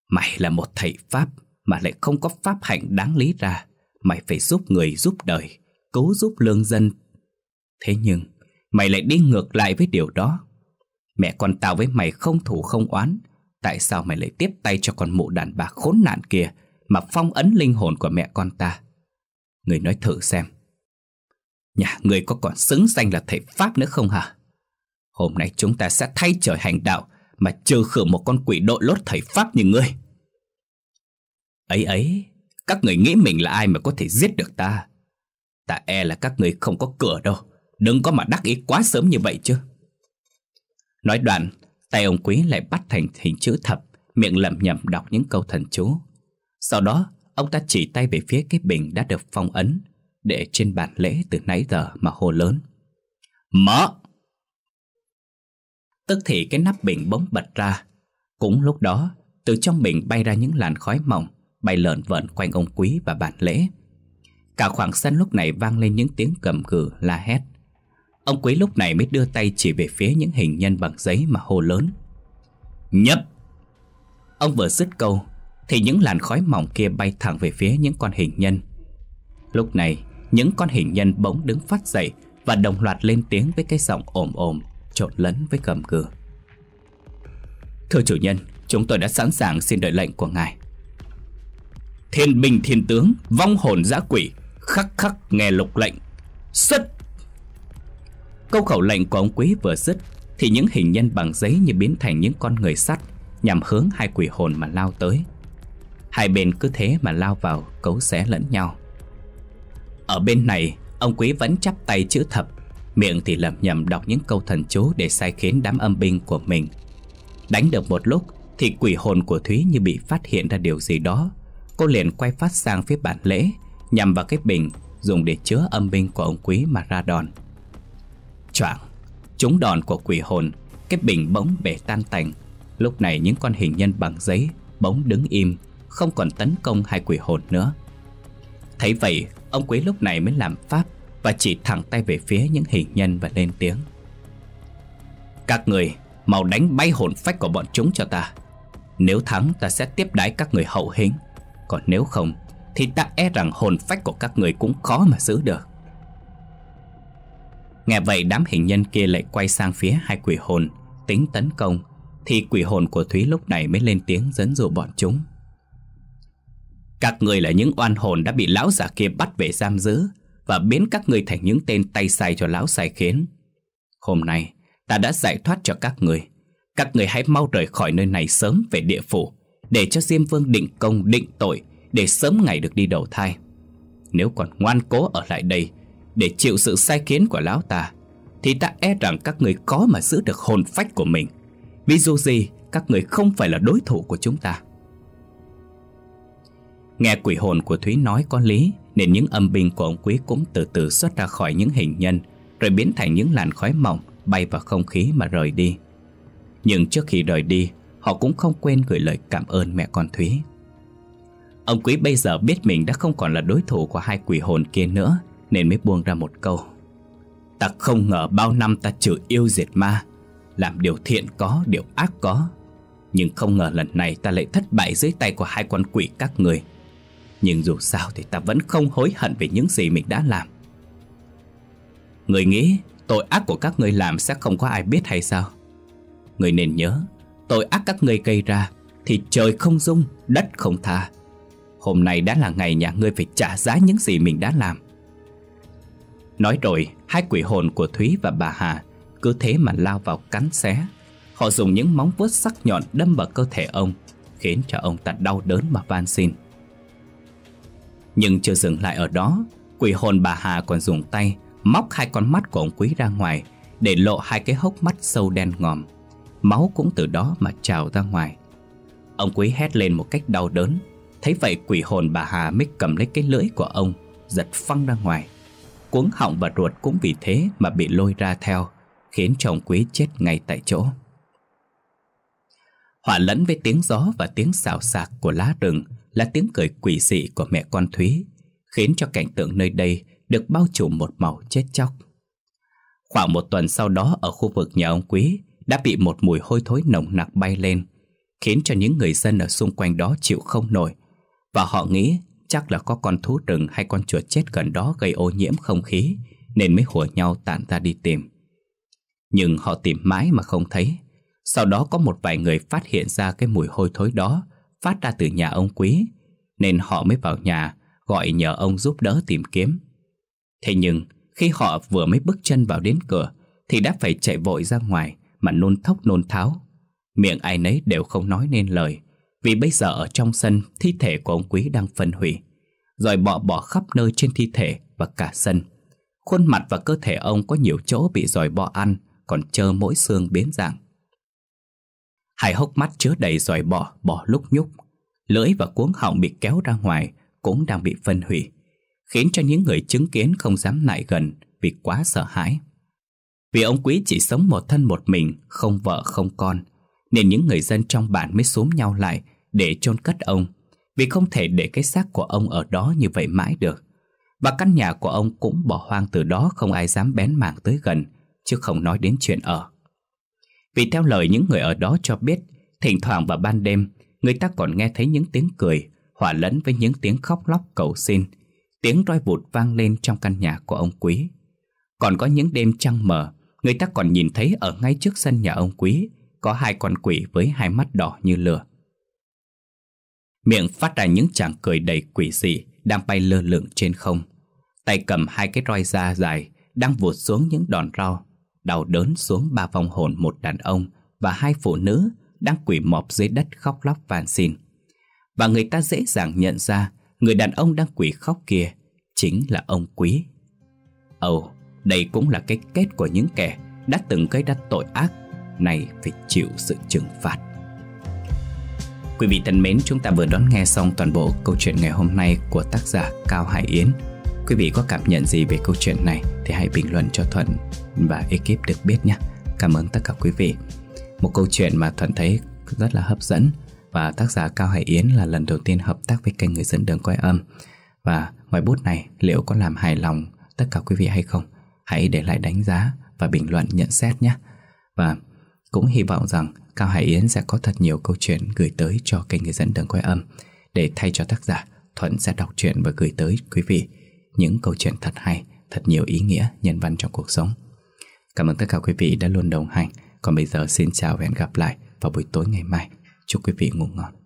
Speaker 1: Mày là một thầy Pháp mà lại không có pháp hành đáng lý ra mày phải giúp người giúp đời, cố giúp lương dân. Thế nhưng, mày lại đi ngược lại với điều đó. Mẹ con tao với mày không thủ không oán, tại sao mày lại tiếp tay cho con mụ đàn bà khốn nạn kia mà phong ấn linh hồn của mẹ con ta? Người nói thử xem. Nhà người có còn xứng danh là thầy Pháp nữa không hả? Hôm nay chúng ta sẽ thay trời hành đạo mà trừ khử một con quỷ đội lốt thầy Pháp như ngươi. Ấy ấy, các người nghĩ mình là ai mà có thể giết được ta Ta e là các người không có cửa đâu Đừng có mà đắc ý quá sớm như vậy chứ Nói đoạn Tay ông quý lại bắt thành hình chữ thập Miệng lẩm nhẩm đọc những câu thần chú Sau đó Ông ta chỉ tay về phía cái bình đã được phong ấn Để trên bàn lễ từ nãy giờ mà hồ lớn Mở Tức thì cái nắp bình bỗng bật ra Cũng lúc đó Từ trong bình bay ra những làn khói mỏng bay lợn vợn quanh ông quý và bạn lễ. Cả khoảng sân lúc này vang lên những tiếng cầm cử la hét. Ông quý lúc này mới đưa tay chỉ về phía những hình nhân bằng giấy mà hô lớn. Nhấp! Ông vừa dứt câu thì những làn khói mỏng kia bay thẳng về phía những con hình nhân. Lúc này, những con hình nhân bỗng đứng phát dậy và đồng loạt lên tiếng với cái giọng ồm ồm trộn lẫn với cầm cừ. Thưa chủ nhân, chúng tôi đã sẵn sàng xin đợi lệnh của ngài thiên binh thiên tướng, vong hồn dã quỷ, khắc khắc nghe lục lệnh. Xuất! Câu khẩu lệnh của ông quý vừa dứt thì những hình nhân bằng giấy như biến thành những con người sắt nhằm hướng hai quỷ hồn mà lao tới. Hai bên cứ thế mà lao vào cấu xé lẫn nhau. Ở bên này, ông quý vẫn chắp tay chữ thập, miệng thì lẩm nhẩm đọc những câu thần chú để sai khiến đám âm binh của mình. Đánh được một lúc thì quỷ hồn của Thúy như bị phát hiện ra điều gì đó Cô liền quay phát sang phía bản lễ Nhằm vào cái bình dùng để chứa âm binh của ông quý mà ra đòn Choảng chúng đòn của quỷ hồn Cái bình bỗng bể tan tành Lúc này những con hình nhân bằng giấy Bỗng đứng im Không còn tấn công hai quỷ hồn nữa Thấy vậy Ông quý lúc này mới làm pháp Và chỉ thẳng tay về phía những hình nhân và lên tiếng Các người Màu đánh bay hồn phách của bọn chúng cho ta Nếu thắng ta sẽ tiếp đái các người hậu hĩnh còn nếu không Thì ta e rằng hồn phách của các người cũng khó mà giữ được Nghe vậy đám hình nhân kia lại quay sang phía hai quỷ hồn Tính tấn công Thì quỷ hồn của Thúy lúc này mới lên tiếng dẫn dụ bọn chúng Các người là những oan hồn đã bị lão giả kia bắt về giam giữ Và biến các người thành những tên tay sai cho lão sai khiến Hôm nay ta đã giải thoát cho các người Các người hãy mau rời khỏi nơi này sớm về địa phủ để cho Diêm Vương định công định tội để sớm ngày được đi đầu thai. Nếu còn ngoan cố ở lại đây để chịu sự sai khiến của lão ta, thì ta e rằng các người có mà giữ được hồn phách của mình. Vì dù gì, các người không phải là đối thủ của chúng ta. Nghe quỷ hồn của Thúy nói có lý, nên những âm binh của ông Quý cũng từ từ xuất ra khỏi những hình nhân, rồi biến thành những làn khói mỏng bay vào không khí mà rời đi. Nhưng trước khi rời đi, Họ cũng không quên gửi lời cảm ơn mẹ con Thúy Ông Quý bây giờ biết mình đã không còn là đối thủ của hai quỷ hồn kia nữa Nên mới buông ra một câu Ta không ngờ bao năm ta trừ yêu diệt ma Làm điều thiện có, điều ác có Nhưng không ngờ lần này ta lại thất bại dưới tay của hai con quỷ các người Nhưng dù sao thì ta vẫn không hối hận về những gì mình đã làm Người nghĩ tội ác của các người làm sẽ không có ai biết hay sao Người nên nhớ tội ác các ngươi gây ra Thì trời không dung, đất không tha Hôm nay đã là ngày nhà ngươi phải trả giá những gì mình đã làm Nói rồi, hai quỷ hồn của Thúy và bà Hà Cứ thế mà lao vào cắn xé Họ dùng những móng vuốt sắc nhọn đâm vào cơ thể ông Khiến cho ông ta đau đớn mà van xin Nhưng chưa dừng lại ở đó Quỷ hồn bà Hà còn dùng tay Móc hai con mắt của ông quý ra ngoài Để lộ hai cái hốc mắt sâu đen ngòm Máu cũng từ đó mà trào ra ngoài Ông quý hét lên một cách đau đớn Thấy vậy quỷ hồn bà Hà mới cầm lấy cái lưỡi của ông Giật phăng ra ngoài Cuống họng và ruột cũng vì thế mà bị lôi ra theo Khiến chồng quý chết ngay tại chỗ Hòa lẫn với tiếng gió và tiếng xào xạc của lá rừng Là tiếng cười quỷ dị của mẹ con Thúy Khiến cho cảnh tượng nơi đây được bao trùm một màu chết chóc Khoảng một tuần sau đó ở khu vực nhà ông Quý đã bị một mùi hôi thối nồng nặc bay lên, khiến cho những người dân ở xung quanh đó chịu không nổi. Và họ nghĩ chắc là có con thú rừng hay con chuột chết gần đó gây ô nhiễm không khí, nên mới hùa nhau tản ra đi tìm. Nhưng họ tìm mãi mà không thấy. Sau đó có một vài người phát hiện ra cái mùi hôi thối đó phát ra từ nhà ông Quý, nên họ mới vào nhà gọi nhờ ông giúp đỡ tìm kiếm. Thế nhưng, khi họ vừa mới bước chân vào đến cửa thì đã phải chạy vội ra ngoài mà nôn thốc nôn tháo. Miệng ai nấy đều không nói nên lời, vì bây giờ ở trong sân thi thể của ông Quý đang phân hủy. Rồi bọ bỏ khắp nơi trên thi thể và cả sân. Khuôn mặt và cơ thể ông có nhiều chỗ bị dòi bọ ăn, còn chơ mỗi xương biến dạng. Hai hốc mắt chứa đầy dòi bọ, bọ lúc nhúc. Lưỡi và cuống họng bị kéo ra ngoài cũng đang bị phân hủy, khiến cho những người chứng kiến không dám lại gần vì quá sợ hãi. Vì ông Quý chỉ sống một thân một mình, không vợ không con, nên những người dân trong bản mới xúm nhau lại để chôn cất ông, vì không thể để cái xác của ông ở đó như vậy mãi được. Và căn nhà của ông cũng bỏ hoang từ đó không ai dám bén mảng tới gần, chứ không nói đến chuyện ở. Vì theo lời những người ở đó cho biết, thỉnh thoảng vào ban đêm, người ta còn nghe thấy những tiếng cười, hòa lẫn với những tiếng khóc lóc cầu xin, tiếng roi vụt vang lên trong căn nhà của ông Quý. Còn có những đêm trăng mờ, Người ta còn nhìn thấy ở ngay trước sân nhà ông Quý Có hai con quỷ với hai mắt đỏ như lửa Miệng phát ra những chàng cười đầy quỷ dị Đang bay lơ lửng trên không Tay cầm hai cái roi da dài Đang vụt xuống những đòn rau Đau đớn xuống ba vong hồn một đàn ông Và hai phụ nữ Đang quỷ mọp dưới đất khóc lóc van xin Và người ta dễ dàng nhận ra Người đàn ông đang quỷ khóc kia Chính là ông Quý Âu oh, đây cũng là cái kết của những kẻ đã từng gây ra tội ác Này phải chịu sự trừng phạt Quý vị thân mến, chúng ta vừa đón nghe xong toàn bộ câu chuyện ngày hôm nay của tác giả Cao Hải Yến Quý vị có cảm nhận gì về câu chuyện này thì hãy bình luận cho Thuận và ekip được biết nhé Cảm ơn tất cả quý vị Một câu chuyện mà Thuận thấy rất là hấp dẫn Và tác giả Cao Hải Yến là lần đầu tiên hợp tác với kênh Người dẫn đường quay âm Và ngoài bút này liệu có làm hài lòng tất cả quý vị hay không? hãy để lại đánh giá và bình luận nhận xét nhé. Và cũng hy vọng rằng Cao Hải Yến sẽ có thật nhiều câu chuyện gửi tới cho kênh người dẫn đường quay âm để thay cho tác giả Thuận sẽ đọc truyện và gửi tới quý vị những câu chuyện thật hay, thật nhiều ý nghĩa, nhân văn trong cuộc sống. Cảm ơn tất cả quý vị đã luôn đồng hành. Còn bây giờ xin chào và hẹn gặp lại vào buổi tối ngày mai. Chúc quý vị ngủ ngon.